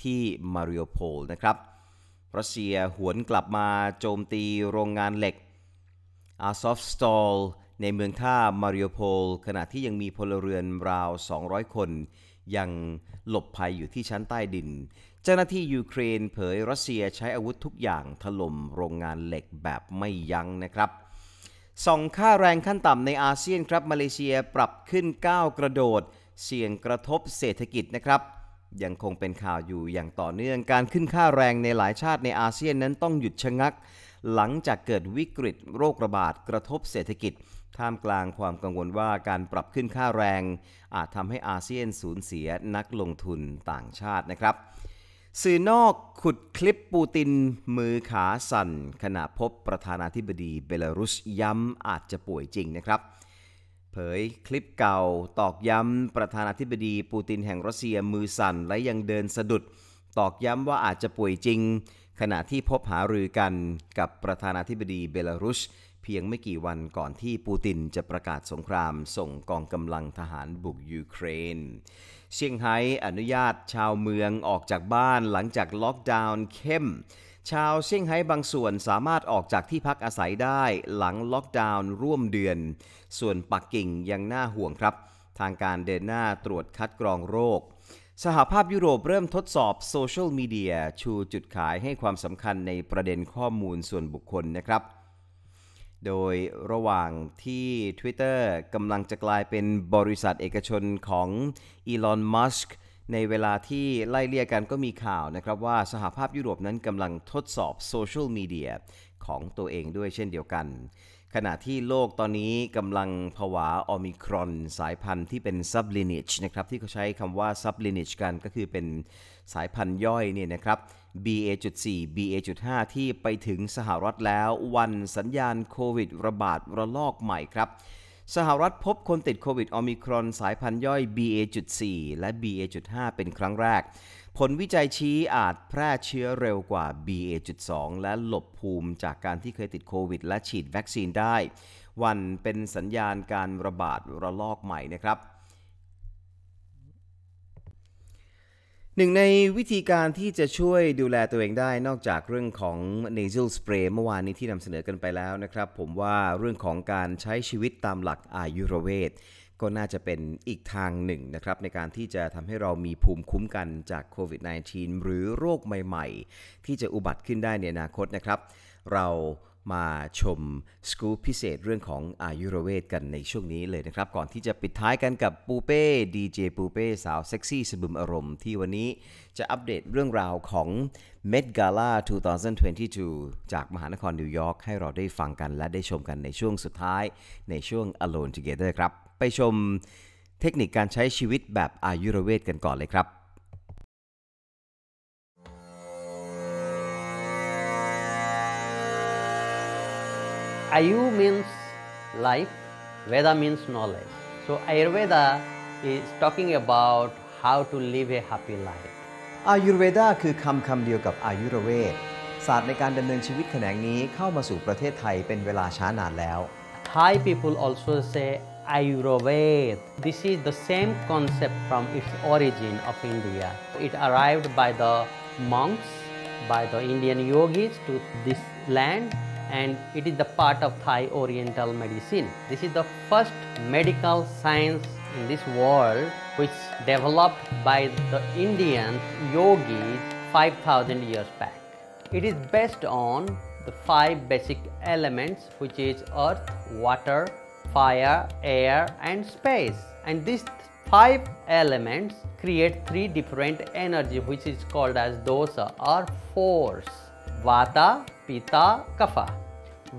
ที่มาริโอโพลนะครับ รัสเซียหวนกลับมาโจมตีโรงงานเหล็กอาซอฟสตอลในเมืองท่ามาริโอโพลขณะที่ยังมีพลเรือนราว 200 คน ยังหลบภัยอยู่ที่ชั้นใต้ดิน เจ้าหน้าที่ยูเครนเผยรัสเซียใช้อาวุธทุกอย่างถล่มโรงงานเหล็กแบบไม่ยั้งนะครับสองค่าแรงขั้นต่ำในอาเซียนครับมาเลเซียปรับขึ้น9 กระโดด เสี่ยงกระทบเศรษฐกิจนะครับ ยังคงเป็นข่าวอยู่อย่างต่อเนื่องการขึ้นค่าแรงในหลายชาติในอาเซียนนั้นต้องหยุดชะงัก หลังจากเกิดวิกฤต โรคระบาดกระทบเศรษฐกิจ ท่ามกลางความกังวลว่าการปรับขึ้นค่าแรง อาจทำให้อาเซียนสูญเสียนักลงทุนต่างชาตินะครับสื่อนอกขุดคลิปปูตินมือขาสั่นขณะพบประธานาธิบดีเบลารุสย้ำอาจจะป่วยจริงนะครับเผยคลิปเก่าตอกย้ำประธานาธิบดีปูตินแห่งรัสเซียมือสั่นและยังเดินสะดุด ตอกย้ำว่าอาจจะป่วยจริงขณะที่พบหารือกันกับประธานาธิบดีเบลารุสเพียงไม่กี่วันก่อนที่ปูตินจะประกาศสงคราม ส่งกองกำลังทหารบุกยูเครนเซี่ยงไฮ้อนุญาตชาวเมืองออกจากบ้านหลังจากล็อกดาวน์เข้ม ชาวเซี่ยงไฮ้บางส่วนสามารถออกจากที่พักอาศัยได้หลังล็อกดาวน์ร่วมเดือน ส่วนปักกิ่งยังน่าห่วงครับ ทางการเดินหน้าตรวจคัดกรองโรค สหภาพยุโรปเริ่มทดสอบโซเชียลมีเดียชูจุดขายให้ความสำคัญในประเด็นข้อมูลส่วนบุคคลนะครับโดยระหว่างที่ Twitter กำลังจะกลายเป็นบริษัทเอกชนของอีลอน มัสก์ ในเวลาที่ไล่เลี่ยกันก็มีข่าวนะครับว่าสหภาพยุโรปนั้นกำลังทดสอบโซเชียลมีเดียของตัวเองด้วยเช่นเดียวกัน ขณะที่โลกตอนนี้กำลังผวาโอมิครอนสายพันธุ์ที่เป็น sublineage นะครับ ที่เขาใช้คำว่า sublineage กันก็คือเป็นสายพันธุ์ย่อยเนี่ยนะครับ BA.4 BA.5 ที่ไปถึงสหรัฐแล้ววันสัญญาณโควิดระบาดระลอกใหม่ครับสหรัฐพบคนติดโควิดออมิครอนสายพันธุ์ย่อย BA.4 และ BA.5 เป็นครั้งแรก ผลวิจัยชี้อาจแพร่เชื้อเร็วกว่า BA.2 และหลบภูมิจากการที่เคยติดโควิดและฉีดวัคซีนได้ วันเป็นสัญญาณการระบาดระลอกใหม่นะครับหนึ่งในวิธีการที่จะช่วยดูแลตัวเองได้นอกจากเรื่องของ nasal spray เมื่อวานนี้ที่นำเสนอกันไปแล้วนะครับ ผมว่าเรื่องของการใช้ชีวิตตามหลักอายุรเวทก็น่าจะเป็นอีกทางหนึ่งนะครับในการที่จะทำให้เรามีภูมิคุ้มกันจากโควิด -19 หรือโรคใหม่ๆที่จะอุบัติขึ้นได้ในอนาคตนะครับ เรามาชมสกู๊ปพิเศษเรื่องของอายุรเวทกันในช่วงนี้เลยนะครับ ก่อนที่จะปิดท้ายกันกับปูเป้ดีเจปูเป้ สาวเซ็กซี่สบุมอารมณ์ที่วันนี้จะอัปเดตเรื่องราวของเมด t า a ่า2022 จากมหานครนิวยอร์กให้เราได้ฟังกันและได้ชมกันในช่วงสุดท้ายในช่วง Alone Together ครับ ไปชมเทคนิคการใช้ชีวิตแบบอายุรเวทกันก่อนเลยครับ Ayu means life, Veda means knowledge. So Ayurveda is talking about how to live a happy life. Ayurveda คือคำคำเดียวกับอายุรเวทศาสตร์ในการดำเนินชีวิตแขนงนี้เข้ามาสู่ประเทศไทยเป็นเวลาช้านานแล้ว Thai people also say Ayurveda. This is the same concept from its origin of India. It arrived by the monks, by the Indian yogis to this land and it is the part of Thai Oriental medicine. This is the first medical science in this world which developed by the Indian yogis 5000 years back. It is based on the five basic elements which is earth, water, fire, air and space. And these five elements create three different energy which is called as dosa or force. Vata, Pitta, Kapha.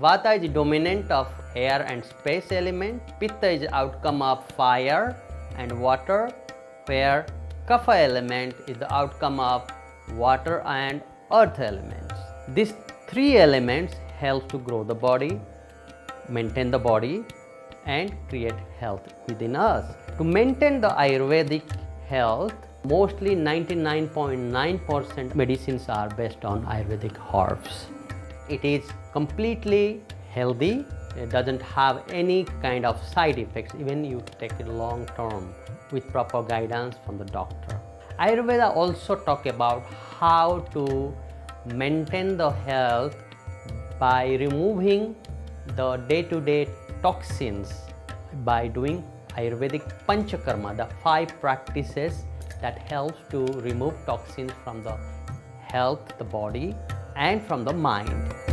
Vata is dominant of air and space element. Pitta is outcome of fire and water, where Kapha element is the outcome of water and earth elements. These three elements help to grow the body, maintain the body and create health within us. To maintain the Ayurvedic health, mostly 99.9% .9 medicines are based on Ayurvedic herbs. It is completely healthy it doesn't have any kind of side effects even you take it long term with proper guidance from the doctor ayurveda also talk about how to maintain the health by removing the day-to-day -day toxins by doing ayurvedic panchakarma the five practices that helps to remove toxins from the health the body and from the mind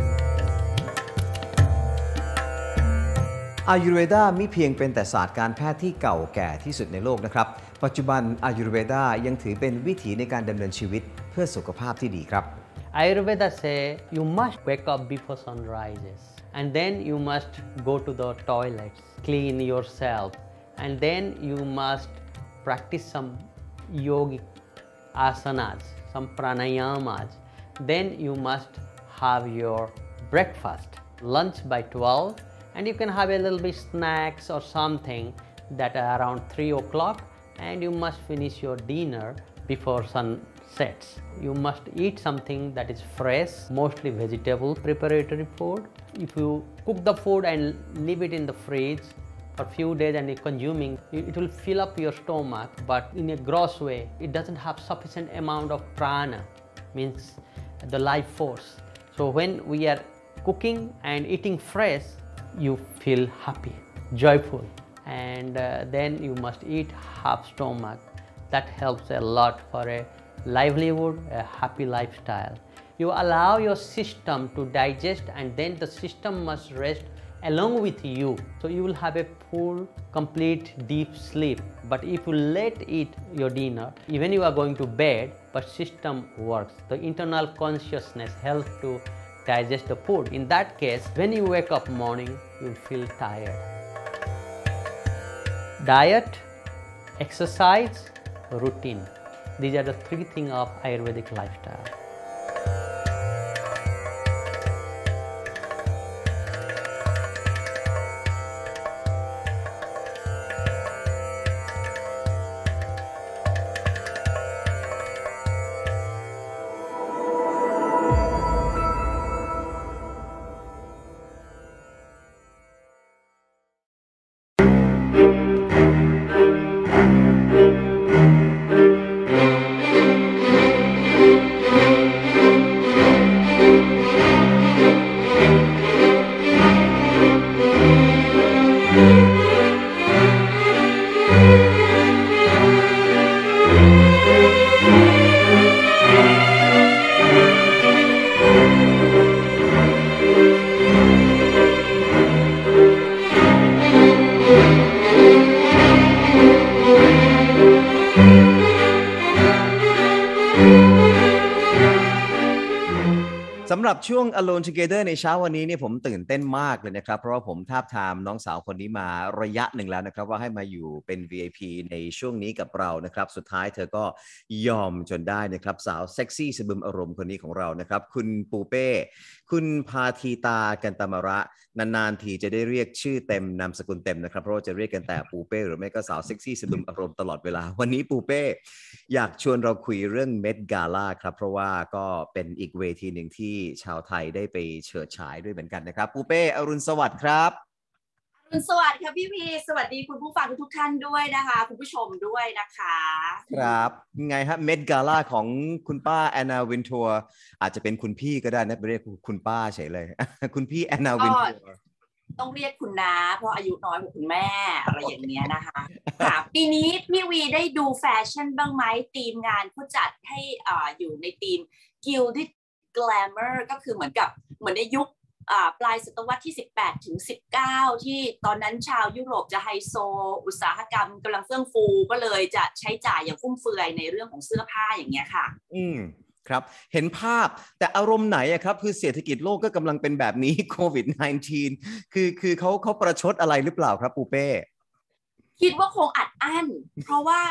อายุรเวดามิเพียงเป็นแต่ศาสตร์การแพทย์ที่เก่าแก่ที่สุดในโลกนะครับ ปัจจุบันอายุรเวดายังถือเป็นวิถีในการดำเนินชีวิตเพื่อสุขภาพที่ดีครับ Ayurveda say you must wake up before sun rises and then you must go to the t o i l e t clean yourself and then you must practice some yogic asanas some pranayamas then you must have your breakfast lunch by 12 and you can have a little bit snacks or something that are around 3 o'clock and you must finish your dinner before sun sets. You must eat something that is fresh, mostly vegetable preparatory food. If you cook the food and leave it in the fridge for few days and consuming, it will fill up your stomach, but in a gross way, it doesn't have sufficient amount of prana, means the life force. So when we are cooking and eating fresh, you feel happy, joyful, and uh, then you must eat half stomach. That helps a lot for a livelihood, a happy lifestyle. You allow your system to digest and then the system must rest along with you. So you will have a full, complete, deep sleep. But if you let eat your dinner, even you are going to bed, but system works. The internal consciousness helps to digest the food. In that case, when you wake up morning, you will feel tired. Diet, exercise, routine. These are the three things of Ayurvedic lifestyle. ช่วง Alone Together ในเช้าวันนี้เนี่ยผมตื่นเต้นมากเลยนะครับ เพราะว่าผมทาบทามน้องสาวคนนี้มาระยะหนึ่งแล้วนะครับ ว่าให้มาอยู่เป็น VIP ในช่วงนี้กับเรานะครับ สุดท้ายเธอก็ยอมจนได้นะครับ สาวเซ็กซี่สบึมอารมณ์คนนี้ของเรานะครับ คุณปูเป้คุณพาทีตากันตามระ นาน ๆ ทีจะได้เรียกชื่อเต็มนามสกุลเต็มนะครับ เพราะาจะเรียกกันแต่ปูเป้หรือไม่ก็สาวเซ็กซี่สะดุมอารมณ์ตลอดเวลา วันนี้ปูเป้อยากชวนเราคุยเรื่องเม็ดกาล่าครับ เพราะว่าก็เป็นอีกเวทีหนึ่งที่ชาวไทยได้ไปเฉิดฉายด้วยเหมือนกันนะครับ ปูเป้อรุณสวัสดิ์ครับคุณสวัสดีค่ะพี่พีสวัสดีคุณผู้ฟังทุกท่านด้วยนะคะ คุณผู้ชมด้วยนะคะครับไงฮะเมดกาล่าของคุณป้าแอนนาวินทัวร์อาจจะเป็นคุณพี่ก็ได้นะไปเรียกคุณป้าเฉยเลยคุณพี่แอนนาวินทัวร์ต้องเรียกคุณน้าเพราะอายุน้อยกว่าคุณแม่อะไรอย่างเงี้ยนะคะคปีนี้พี่วีได้ดูแฟชั่นบ้างไหมทีมงานเขาจัดให้อ่าอยู่ในทีมกิลที่ glamour ก็คือเหมือนกับเหมือนในยุคปลายศตวรรษที่ 18 ถึงสิที่ตอนนั้นชาวยุโรปจะไฮโซ อุตสาหกรรมกำลังเฟื่องฟูก็เลยจะใช้จ่ายอย่างฟุ่มเฟือยในเรื่องของเสื้อผ้าอย่างเงี้ยค่ะ อืมครับ เห็นภาพแต่อารมณ์ไหนอะครับคือเศรษฐกิจโลกก็กำลังเป็นแบบนี้โควิด -19 คือคือเขาเขาประชดอะไรหรือเปล่าครับปูเป้ คิดว่าคงอัดอั้นเพราะว่า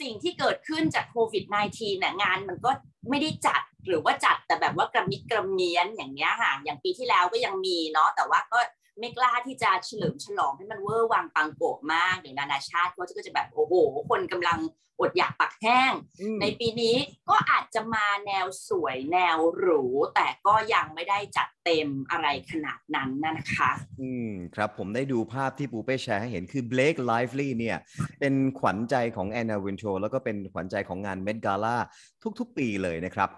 สิ่งที่เกิดขึ้นจากโควิด -19 เนี่ยงานมันก็ไม่ได้จัด หรือว่าจัดแต่แบบว่ากระมิดกระเมียนอย่างเงี้ยค่ะอย่างปีที่แล้วก็ยังมีเนาะแต่ว่าก็ไม่กล้าที่จะเฉลิมฉลองให้มันเวอร์วังปังโกมากอย่างนานาชาติเราก็จะแบบโอ้โห คนกำลังอดอยากปักแห้ง ในปีนี้ก็อาจจะมาแนวสวยแนวหรู แต่ก็ยังไม่ได้จัดเต็มอะไรขนาดนั้นนะคะ อืมครับผมได้ดูภาพที่ปูเป้แชร์ให้เห็นคือเบลกไลฟ์ลีเนี่ย เป็นขวัญใจของแอนนาวินโชแล้วก็เป็นขวัญใจของงานเมดกาล่าทุกๆปีเลยนะครับ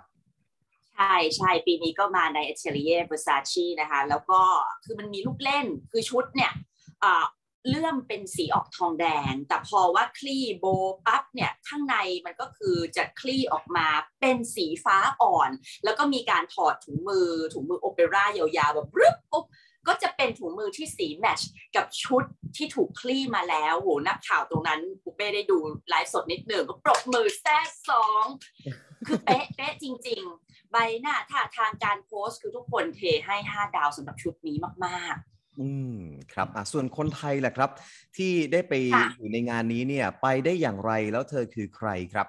ใช่ใช่ปีนี้ก็มาในเอเชเรียเวอร์ซาชีนะคะแล้วก็คือมันมีลูกเล่นคือชุดเนี่ยเลื่อมเป็นสีออกทองแดง แต่พอว่าคลี่โบปั๊บเนี่ยข้างในมันก็คือจะคลี่ออกมาเป็นสีฟ้าอ่อน แล้วก็มีการถอดถุงมือถุงมือโอเปร่ายาวๆแบบรึบปุ๊บก็จะเป็นถุงมือที่สีแมชกับชุดที่ถูกคลี่มาแล้วโหนักข่าวตรงนั้นปุ๊เป้ได้ดูไลฟ์สดนิดหนึ่งก็ปรบมือแซ่สองคือเป๊ะเป๊ะจริงๆใบหน้าท่าทางการโพสคือทุกคนเทให้ห้าดาวสำหรับชุดนี้มาก ๆ อืมครับอ่ะส่วนคนไทยแหละครับ ที่ได้ไปอยู่ในงานนี้เนี่ยไปได้อย่างไรแล้วเธอคือใครครับ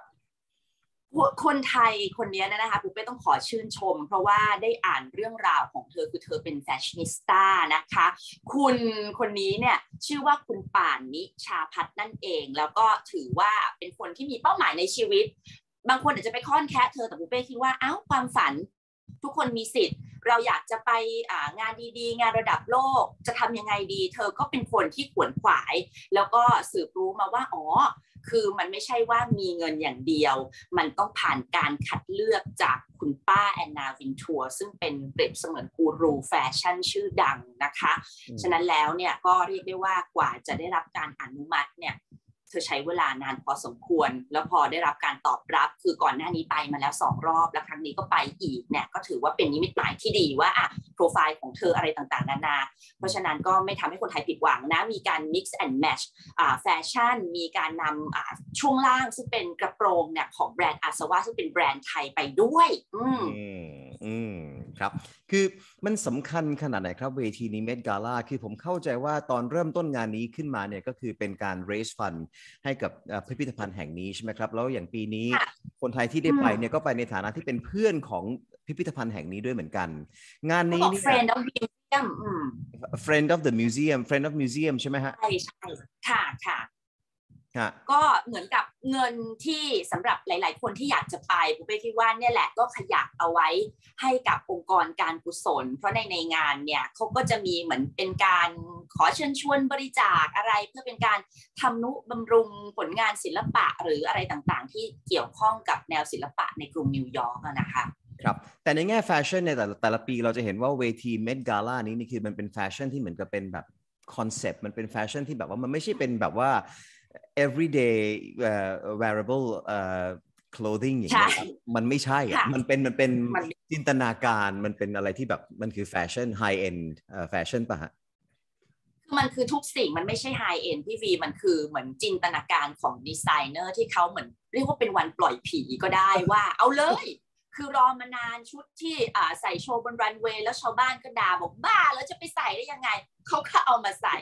คนไทยคนนี้นะคะปุ๊เป้ต้องขอชื่นชม เพราะว่าได้อ่านเรื่องราวของเธอคือเธอเป็นแฟชั่นิสต้านะคะ คุณคนนี้เนี่ยชื่อว่าคุณป่านนิชาพัฒนั่นเอง แล้วก็ถือว่าเป็นคนที่มีเป้าหมายในชีวิตบางคนอาจจะไปค้อนแคะเธอแต่ปูเป้คิดว่าอ้าวความฝันทุกคนมีสิทธิ์เราอยากจะไปงานดีๆ งานระดับโลกจะทำยังไงดี เธอก็เป็นคนที่ขวนขวาย แล้วก็สืบรู้มาว่า อ๋อ คือมันไม่ใช่ว่ามีเงินอย่างเดียว มันต้องผ่านการคัดเลือกจากคุณป้าแอนนาวินทัวซึ่งเป็นเปรียบเสมือนกูรู แฟชั่นชื่อดังนะคะฉะนั้นแล้วเนี่ยก็เรียกได้ว่ากว่าจะได้รับการอนุมัติเนี่ยเธอใช้เวลานานพอสมควร แล้วพอได้รับการตอบรับคือก่อนหน้านี้ไปมาแล้วสองรอบแล้วครั้งนี้ก็ไปอีกเนี่ยก็ถือว่าเป็นนิมิตหมายที่ดีว่าอะโปรไฟล์ของเธออะไรต่างๆ นานา เพราะฉะนั้นก็ไม่ทำให้คนไทยผิดหวังนะมีการ mix and match แฟชั่น มีการนำช่วงล่างซึ่งเป็นกระโปรงเนี่ยของแบรนด์อาสวะซึ่งเป็นแบรนด์ไทยไปด้วยอืมอืมครับคือมันสำคัญขนาดไหนครับเวทีนี้เมดกาล่าคือผมเข้าใจว่าตอนเริ่มต้นงานนี้ขึ้นมาเนี่ยก็คือเป็นการ raise fund ให้กับพิพิธภัณฑ์แห่งนี้ใช่ไหมครับ แล้วอย่างปีนี้คนไทยที่ได้ไปเนี่ยก็ไปในฐานะที่เป็นเพื่อนของพิพิธภัณฑ์แห่งนี้ด้วยเหมือนกัน งานนี้นี่ friend of museum friend of the museum friend of museum ใช่ไหมฮะใช่ใช่ค่ะค่ะก็เหมือนกับเงินที่สำหรับหลาย ๆ คนที่อยากจะไปบุ๊บคิดว่าเนี่ยแหละก็ขยับเอาไว้ให้กับองค์กรการกุศล เพราะในในงานเนี่ยเขาก็จะมีเหมือนเป็นการขอเชิญชวนบริจาคอะไร เพื่อเป็นการทำนุบำรุงผลงานศิลปะหรืออะไรต่าง ๆ ที่เกี่ยวข้องกับแนวศิลปะในกรุงนิวยอร์กนะคะครับแต่ในแง่แฟชั่นในแต่ละแต่ละปีเราจะเห็นว่าเวทีเมดกาล่านี้นี่คือมันเป็นแฟชั่นที่เหมือนกับเป็นแบบคอนเซปต์มันเป็นแฟชั่นที่แบบว่ามันไม่ใช่เป็นแบบว่า everyday uh, wearable uh, clothing อย่างเงี้ยมันไม่ใช่อะมันเป็นมันเป็นจินตนาการ มันเป็นอะไรที่แบบ มันคือแฟชั่น high end แฟชั่นป่ะฮะคือมันคือทุกสิ่งมันไม่ใช่ไฮเอ็นพี่วีมันคือเหมือนจินตนาการของดีไซเนอร์ที่เขาเหมือนเรียกว่าเป็นวันปล่อยผีก็ได้ว่าเอาเลยคือรอมานานชุดที่ใส่โชว์บนรันเวย์ แล้วชาวบ้านก็ด่าบอกบ้าแล้วจะไปใส่ได้ยังไงเขาก็เอามาใส่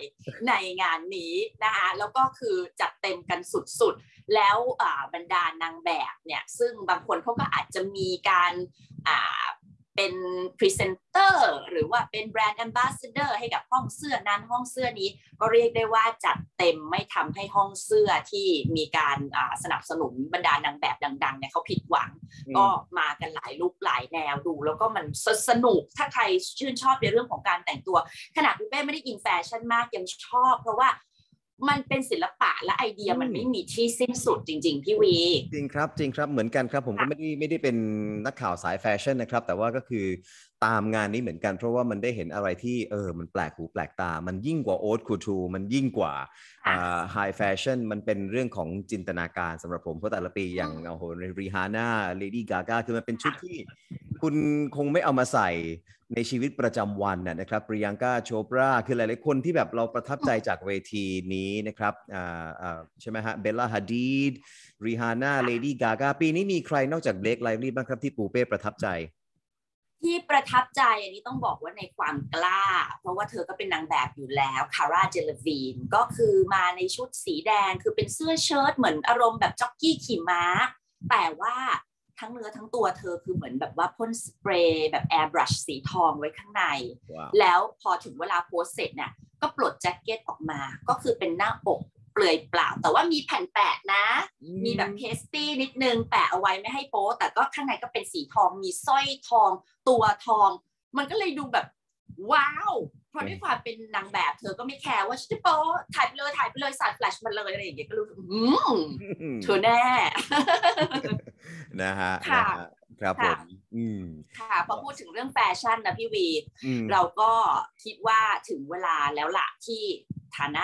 ในงานนี้นะคะแล้วก็คือจัดเต็มกันสุดๆแล้วบรรดานางแบบเนี่ยซึ่งบางคนเขาก็อาจจะมีการเป็นพรีเซนเตอร์หรือว่าเป็นแบรนด์แอมบาสเดอร์ให้กับห้องเสื้อนั้นห้องเสื้อนี้ก็เรียกได้ว่าจัดเต็มไม่ทำให้ห้องเสื้อที่มีการสนับสนุนบรรดานางแบบดังๆเนี่ยเขาผิดหวัง ก็มากันหลายลุปหลายแนวดูแล้วก็มันสนุกถ้าใครชื่นชอบในเรื่องของการแต่งตัว ขนาดคุณเป้ไม่ได้อินแฟชั่นมากยังชอบเพราะว่ามันเป็นศิลปะและไอเดียมันไม่มีที่สิ้นสุด จริง ๆ พี่วีจริงครับจริงครับเหมือนกันครับผมก็ไม่ได้ไม่ได้เป็นนักข่าวสายแฟชั่นนะครับ แต่ว่าก็คือตามงานนี้เหมือนกัน เพราะว่ามันได้เห็นอะไรที่เออมันแปลกหูแปลกตามันยิ่งกว่าโอ๊ตคูทูมันยิ่งกว่าไฮแฟชั่นมันเป็นเรื่องของจินตนาการสำหรับผม เพราะแต่ละปีอย่างโอ้โหรีฮาน่าเลดี้กาก้าคือมันเป็นชุดที่ คุณคงไม่เอามาใส่ในชีวิตประจำวันน่นะครับปริยังกาโชปราคือหลายๆคนที่แบบเราประทับใจจากเวทีนี้นะครับอ่าใช่ไหมฮะเบลล่าฮัดดีดริฮาน่าเลดี้กากาปีนี้มีใครนอกจากเบลกไลฟ์ลีบ้างครับที่ปูเป้ประทับใจ ที่ประทับใจอันนี้ต้องบอกว่าในความกล้า เพราะว่าเธอก็เป็นนางแบบอยู่แล้วคาร่าเจลวีนก็คือมาในชุดสีแดงคือเป็นเสื้อเชิ้ตเหมือนอารมณ์แบบจ็อกกี้ขี่ม้าแต่ว่าทั้งเนื้อทั้งตัวเธอคือเหมือนแบบว่าพ่นสเปรย์แบบแอร์บรัชสีทองไว้ข้างใน wow. แล้วพอถึงเวลาโพสเสร็จเนี่ยก็ปลดแจ็คเก็ตออกมา ก็คือเป็นหน้าอกเปลือยเปล่า แต่ว่ามีแผ่นแปะนะ มีแบบเพสตี้นิดนึง แปะเอาไว้ไม่ให้โป๊แต่ก็ข้างในก็เป็นสีทอง มีสร้อยทอง ตัวทอง มันก็เลยดูแบบว้าวพราะด้วยความเป็นนางแบบเธอก็ไม่แคร์ว่าชันจะโป๊ถ่ายไปเลย ถ่ายไปเลยส่ดแฟลชมาเลยอะไรอย่างเงี้ยก็รู้อืมเธอแน่ นะฮะค่ะครับผมค่ะ พอพูดถึงเรื่องแฟชั่นนะพี่วี เราก็คิดว่าถึงเวลาแล้วล่ะที่ฐานะ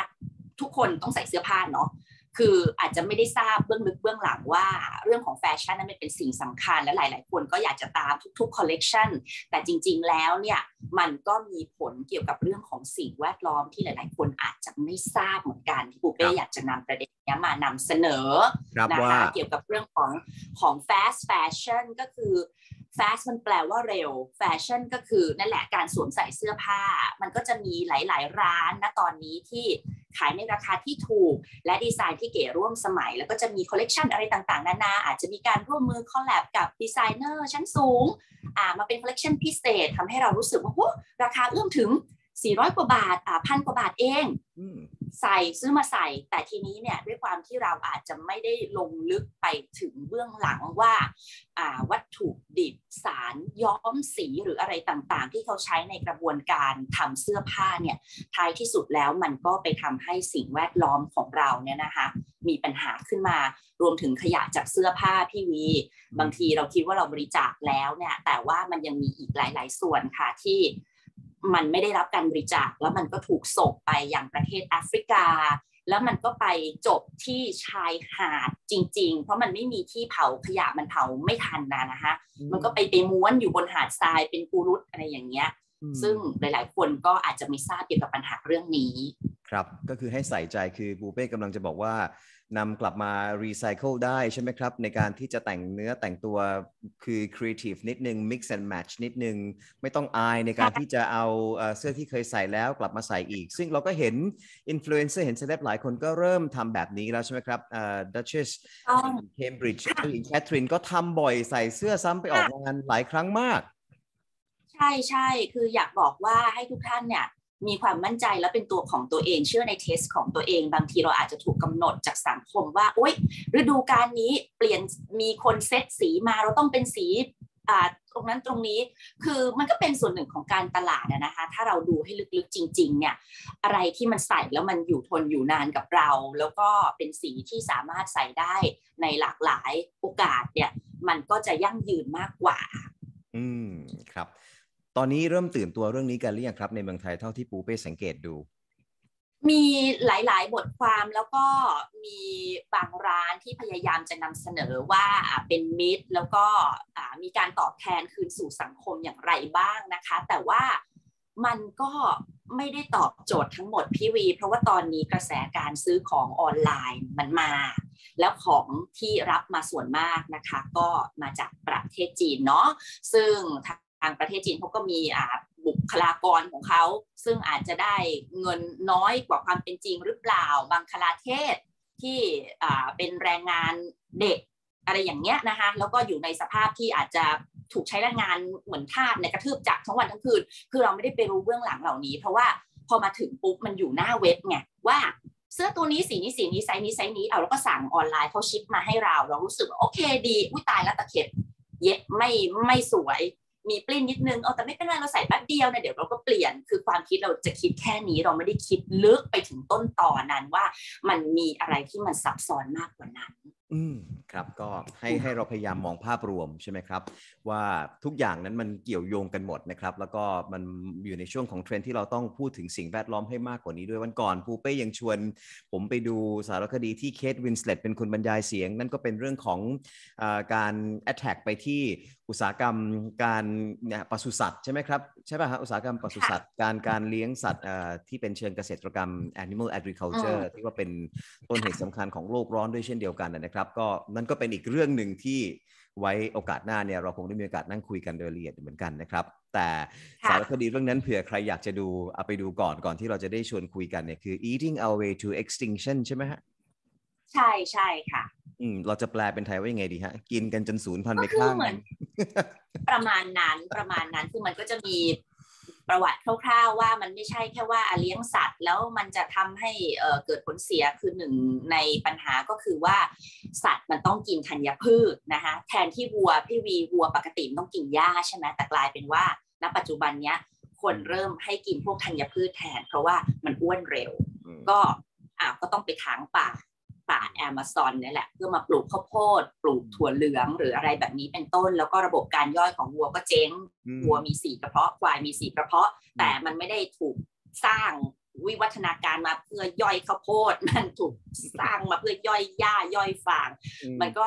ทุกคนต้องใส่เสื้อผ้าเนาะคืออาจจะไม่ได้ทราบเบื้องลึกเบื้องหลังว่า เรื่องของแฟชั่นนั้นเป็นสิ่งสำคัญ และหลาย ๆ คนก็อยากจะตามทุกๆคอลเลกชันแต่จริง ๆแล้วเนี่ยมันก็มีผลเกี่ยวกับเรื่องของสิ่งแวดล้อมที่หลายๆ คนอาจจะไม่ทราบเหมือนกันที่ปูเป้อยากจะนำประเด็นนี้มานำเสนอนะคะเกี่ยวกับเรื่องของของแฟชั่นก็คือ fast มันแปลว่าเร็วแฟชั่นก็คือนั่นแหละการสวมใส่เสื้อผ้า มันก็จะมีหลาย ๆ ร้านนะตอนนี้ที่ขายในราคาที่ถูก และดีไซน์ที่เก๋ร่วมสมัย แล้วก็จะมีคอลเลกชันอะไรต่าง ๆ นานาอาจจะมีการร่วมมือคอลแลบกับดีไซเนอร์ชั้นสูงอ่ามาเป็นคอลเลกชันพิเศษทำให้เรารู้สึกว่าโอ้ราคาเอื้อมถึงสี่ร้อยกว่าบาท อ่า พันกว่าบาทเอง ใส่ ซื้อมาใส่ แต่ทีนี้เนี่ยด้วยความที่เราอาจจะไม่ได้ลงลึกไปถึงเบื้องหลังว่า อ่า วัตถุดิบสารย้อมสีหรืออะไรต่างๆ ที่เขาใช้ในกระบวนการทำเสื้อผ้าเนี่ย ท้ายที่สุดแล้วมันก็ไปทำให้สิ่งแวดล้อมของเราเนี่ยนะคะมีปัญหาขึ้นมา รวมถึงขยะจากเสื้อผ้าพี่วี บางทีเราคิดว่าเราบริจาคแล้วเนี่ย แต่ว่ามันยังมีอีกหลาย ๆ ส่วนค่ะที่มันไม่ได้รับการบริจาคแล้วมันก็ถูกส่งไปอย่างประเทศแอฟริกา แล้วมันก็ไปจบที่ชายหาดจริง ๆ เพราะมันไม่มีที่เผาขยะมันเผาไม่ทันนะนะคะมันก็ไปไปม้วนอยู่บนหาดทรายเป็นกูรุตอะไรอย่างเงี้ย ซึ่งหลายๆคน ก็อาจจะไม่ทราบเกี่ยวกับปัญหาเรื่องนี้ ครับก็คือให้ใส่ใจคือบูเป้กำลังจะบอกว่านำกลับมารีไซเคิลได้ใช่ไหมครับ ในการที่จะแต่งเนื้อแต่งตัวคือครีเอทีฟนิดนึง mix and match นิดนึง ไม่ต้องอายในการที่จะเอาเสื้อที่เคยใส่แล้วกลับมาใส่อีก ซึ่งเราก็เห็นอินฟลูเอนเซอร์เห็นเซเลบหลายคนก็เริ่มทำแบบนี้แล้วใช่ไหมครับดัชเชสเคมบริดจ์แคทรินก็ทำบ่อยใส่เสื้อซ้ำไปออกงานหลายครั้งมากใช่ใช่ คืออยากบอกว่าให้ทุกท่านเนี่ยมีความมั่นใจและเป็นตัวของตัวเอง เชื่อในเทสของตัวเอง บางทีเราอาจจะถูกกาหนดจากสังคมว่าโอ๊ย ฤดูการนี้เปลี่ยนมีคนเซตสีมาเราต้องเป็นสีตรงนั้นตรงนี้คือมันก็เป็นส่วนหนึ่งของการตลาดนะคะ ถ้าเราดูให้ลึกๆจริง ๆ เนี่ย อะไรที่มันใส่แล้วมันอยู่ทนอยู่นานกับเรา แล้วก็เป็นสีที่สามารถใส่ได้ในหลากหลายโอกาสเนี่ย มันก็จะยั่งยืนมากกว่า อืมครับตอนนี้เริ่มตื่นตัวเรื่องนี้กันหรือยังครับในเมืองไทยเท่าที่ปูเป้สังเกตดู มีหลายๆ บทความแล้วก็มีบางร้านที่พยายามจะนำเสนอว่าเป็นมิตร แล้วก็มีการตอบแทนคืนสู่สังคมอย่างไรบ้างนะคะ แต่ว่ามันก็ไม่ได้ตอบโจทย์ทั้งหมดพี่วี เพราะว่าตอนนี้กระแสการซื้อของออนไลน์มันมา แล้วของที่รับมาส่วนมากนะคะ ก็มาจากประเทศจีนเนาะซึ่งทางประเทศจีนเขาก็มีบุคลากรของเขาซึ่งอาจจะได้เงินน้อยกว่าความเป็นจริงหรือเปล่าบางคลาเทศ ที่เป็นแรงงานเด็กอะไรอย่างเงี้ยนะคะแล้วก็อยู่ในสภาพที่อาจจะถูกใช้แรงงานเหมือนทาสในกระทืบจักทั้งวันทั้งคืนคือเราไม่ได้ไปรู้เบื้องหลังเหล่านี้ เพราะว่าพอมาถึงปุ๊บมันอยู่หน้าเว็บไงว่าเสื้อตัวนี้สีนี้สีนี้ไซส์นี้ไซส์นี้เอาแล้วก็สั่งออนไลน์เขาชิปมาให้เรา เรารู้สึกโอเคดีอุ้ยตายแล้วตะเข็บเย็บไม่ไม่สวยมีปลิ้นนิดนึง เอาแต่ไม่เป็นไรเราใส่แป๊บเดียวนะเดี๋ยวเราก็เปลี่ยน คือความคิดเราจะคิดแค่นี้ เราไม่ได้คิดลึกไปถึงต้นต่อนั้นว่ามันมีอะไรที่มันซับซ้อนมากกว่านั้นอืมครับ ก็ให้ให้เราพยายามมองภาพรวมใช่ไหมครับ ว่าทุกอย่างนั้นมันเกี่ยวโยงกันหมดนะครับ แล้วก็มันอยู่ในช่วงของเทรนที่เราต้องพูดถึงสิ่งแวดล้อมให้มากกว่านี้ด้วยวันก่อนปูเป้ยังชวนผมไปดูสารคดีที่เคทวินสเลตเป็นคนบรรยายเสียงนั่นก็เป็นเรื่องของอการแอทแทกไปที่อุตสาหกรรมการปศุสัตว์ ใช่ไหมครับ ใช่ป่ะฮะอุตสาหกรรมปศุสัตว์การการเลี้ยงสัตว์ที่เป็นเชิงเกษตรกรรม animal agriculture ที่ว่าเป็นต้นเหตุสำคัญของโลกร้อนด้วยเช่นเดียวกันนะครับับก็นั่นก็เป็นอีกเรื่องหนึ่งที่ไว้โอกาสหน้าเนี่ยเราคงได้มีโอกาสนั่งคุยกันโดยละเอียดเหมือนกันนะครับ แต่สารคดีเรื่องนั้นเผื่อใครอยากจะดูเอาไปดูก่อนก่อนที่เราจะได้ชวนคุยกันเนี่ยคือ eating our way to extinction ใช่ไหมฮะ ใช่ใช่ค่ะ อืมเราจะแปลเป็นไทยว่ายังไงดีฮะ กินกันจนศูนย์พันไปข้างหประมาณนั้นประมาณนั้นคือมันก็จะมีประวัติคร่าวๆว่ามันไม่ใช่แค่ว่าเลี้ยงสัตว์ แล้วมันจะทำให้เกิดผลเสียคือหนึ่งในปัญหาก็คือว่าสัตว์มันต้องกินธัญพืชนะคะแทนที่วัวพี่วีวัวปกติต้องกินหญ้าใช่ไหมแต่กลายเป็นว่า ณ ปัจจุบันเนี้ยคนเริ่มให้กินพวกธัญพืชแทนเพราะว่ามันอ้วนเร็วก็อ้าวก็ต้องไปถางป่า่าแอมะซอนนี่แหละเพื่อมาปลูกข้าวโพดปลูกถั่วเหลือง หรืออะไรแบบนี้เป็นต้น แล้วก็ระบบการย่อยของวัวก็เจ๊งวัวมีสีกระเพาะควายมีสีกระเพาะ แต่มันไม่ได้ถูกสร้างวิวัฒนาการมาเพื่อย่อยข้าวโพดมันถูกสร้างมาเพื่อย่อยหญ้าย่อยฟาง มันก็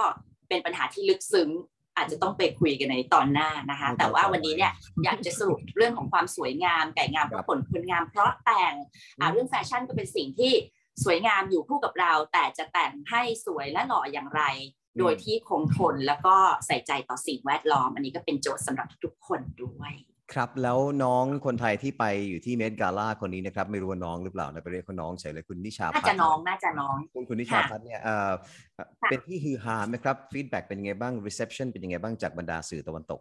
เป็นปัญหาที่ลึกซึ้งอาจจะต้องไปคุยกันในตอนหน้านะคะแต่ว่าวันนี้เนี่ยอยากจะสรุปเรื่องของความสวยงามไก่งามเพราะผลคืนงามเพราะแต่งเรื่องแฟชั่นก็เป็นสิ่งที่สวยงามอยู่คู่กับเรา แต่จะแต่งให้สวยและหล่ออย่างไร โดยที่คงทนแล้วก็ใส่ใจต่อสิ่งแวดล้อมอันนี้ก็เป็นโจทย์สำหรับทุกคนด้วย ครับแล้วน้องคนไทยที่ไปอยู่ที่เมดกาล่าคนนี้นะครับไม่รู้ว่าน้องหรือเปล่านะไปเรียกเนน้องใส่เลยคุณนิชาพัฒน์น่าจะน้องน่าจะน้องคุณคุณนิชาพัฒน์เนี่ยเป็นที่ฮือฮาไหมครับฟีดแบ็กเป็นยังไงบ้างรีเซพชันเป็นยังไงบ้างจากบรรดาสื่อตะวันตก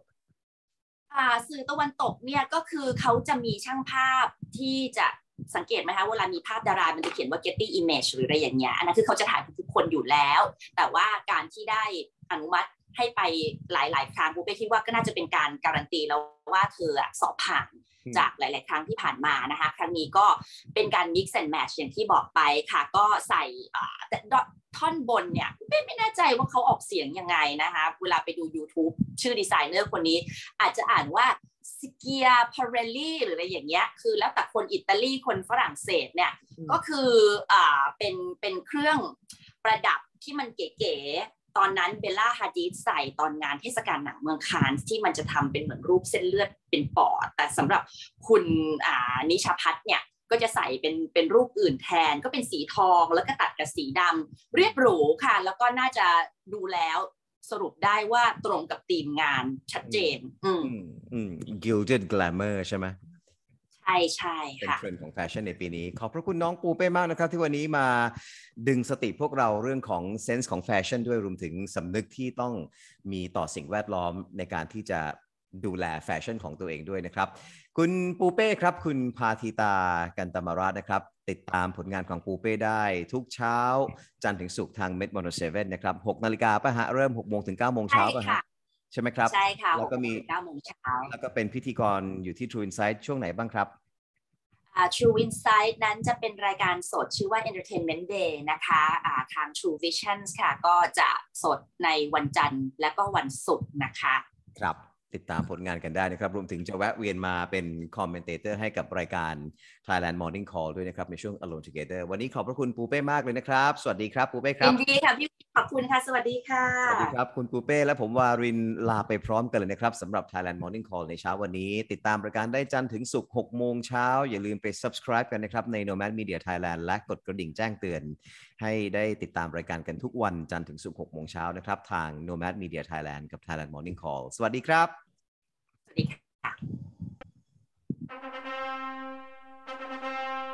สื่อตะวันตกเนี่ยก็คือเขาจะมีช่างภาพที่จะสังเกตไหมคะ เวลามีภาพดารา มันจะเขียนว่า getty image หรืออะไรอย่างเงี้ย อันนั้นคือเขาจะถ่ายทุกคนอยู่แล้ว แต่ว่าการที่ได้อนุมัติให้ไปหลายๆ ครั้งปุ๊บปคิดว่าก็น่าจะเป็นการการันตีแล้วว่าเธอสอบผ่านจากหลาย ๆ ครั้งที่ผ่านมานะคะ ครั้งนี้ก็เป็นการ mix and match อย่างที่บอกไปค่ะ ก็ใส่แต่ท่อนบนเนี่ยไม่ไม่แน่ใจว่าเขาออกเสียงยังไงนะคะเวลาไปดู YouTube ชื่อดีไซเนอร์คนนี้ อาจจะอ่านว่าิเกียพาเรลลี่หรืออะไรอย่างเงี้ยคือแล้วแต่คนอิตาลีคนฝรั่งเศสเนี่ยก็คืออ่าเป็นเป็นเครื่องประดับที่มันเก๋ๆตอนนั้นเบลล่าฮาดีดใส่ตอนงานเทศกาลหนังเมืองคานที่มันจะทำเป็นเหมือนรูปเส้นเลือดเป็นปอด แต่สำหรับคุณอ่านิชพัฒเนี่ยก็จะใส่เป็นเป็นรูปอื่นแทน ก็เป็นสีทองแล้วก็ตัดกับสีดำเรียบหรูค่ะ แล้วก็น่าจะดูแล้วสรุปได้ว่าตรงกับธีมงานชัดเจน อืมอืม gilded glamour ใช่ไหมใช่ใช่ค่ะ เป็นเทรนด์ของแฟชั่นในปีนี้ ขอบพระคุณน้องปูเป้มากนะครับที่วันนี้มาดึงสติพวกเราเรื่องของเซนส์ของแฟชั่น ด้วยรวมถึงสำนึกที่ต้องมีต่อสิ่งแวดล้อมในการที่จะดูแลแฟชั่นของตัวเองด้วยนะครับ คุณปูเป้ครับ คุณพาธิตากันตมาราชนะครับ ติดตามผลงานของปูเป้ได้ทุกเช้า จันทร์ถึงศุกร์ทางเม็ดมอนเซเว่นนะครับหกนาฬิกาปะฮะเริ่มหกโมงถึงเก้าโมงเช้าป่ะฮะใช่ไหมครับใช่ค่ะแล้วก็มีเก้าโมงเช้า แล้วก็เป็นพิธีกรอยู่ที่ True Insight ช่วงไหนบ้างครับ True Insight นั้นจะเป็นรายการสดชื่อว่า Entertainment Day นะคะะทาง True Visions ค่ะ ก็จะสดในวันจันทร์ และก็วันศุกร์นะคะครับติดตามผลงานกันได้นะครับรวมถึงจะแวะเวียนมาเป็นคอมเมนเตอร์ให้กับรายการ Thailand Morning Call ด้วยนะครับ ในช่วง Alone Together วันนี้ขอบพระคุณปูเป้มากเลยนะครับ สวัสดีครับปูเป้ครับดีค่ะพี่ขอบคุณค่ะสวัสดีค่ะ สวัสดีครับ คุณปูเป้และผมวารินลาไปพร้อมกันเลยนะครับสำหรับ Thailand Morning Call ในเช้าวันนี้ ติดตามรายการได้จันทร์ถึงศุกร์6โมงเช้าอย่าลืมไป subscribe กันนะครับใน Nomad Media Thailand และกดกระดิ่งแจ้งเตือน ให้ได้ติดตามรายการกันทุกวันจันทร์ถึงศุกร์6โมงเช้านะครับ ทาง Nomad Media Thailand กับ Thailand Morning Call สวัสดีครับสวัสดีค่ะ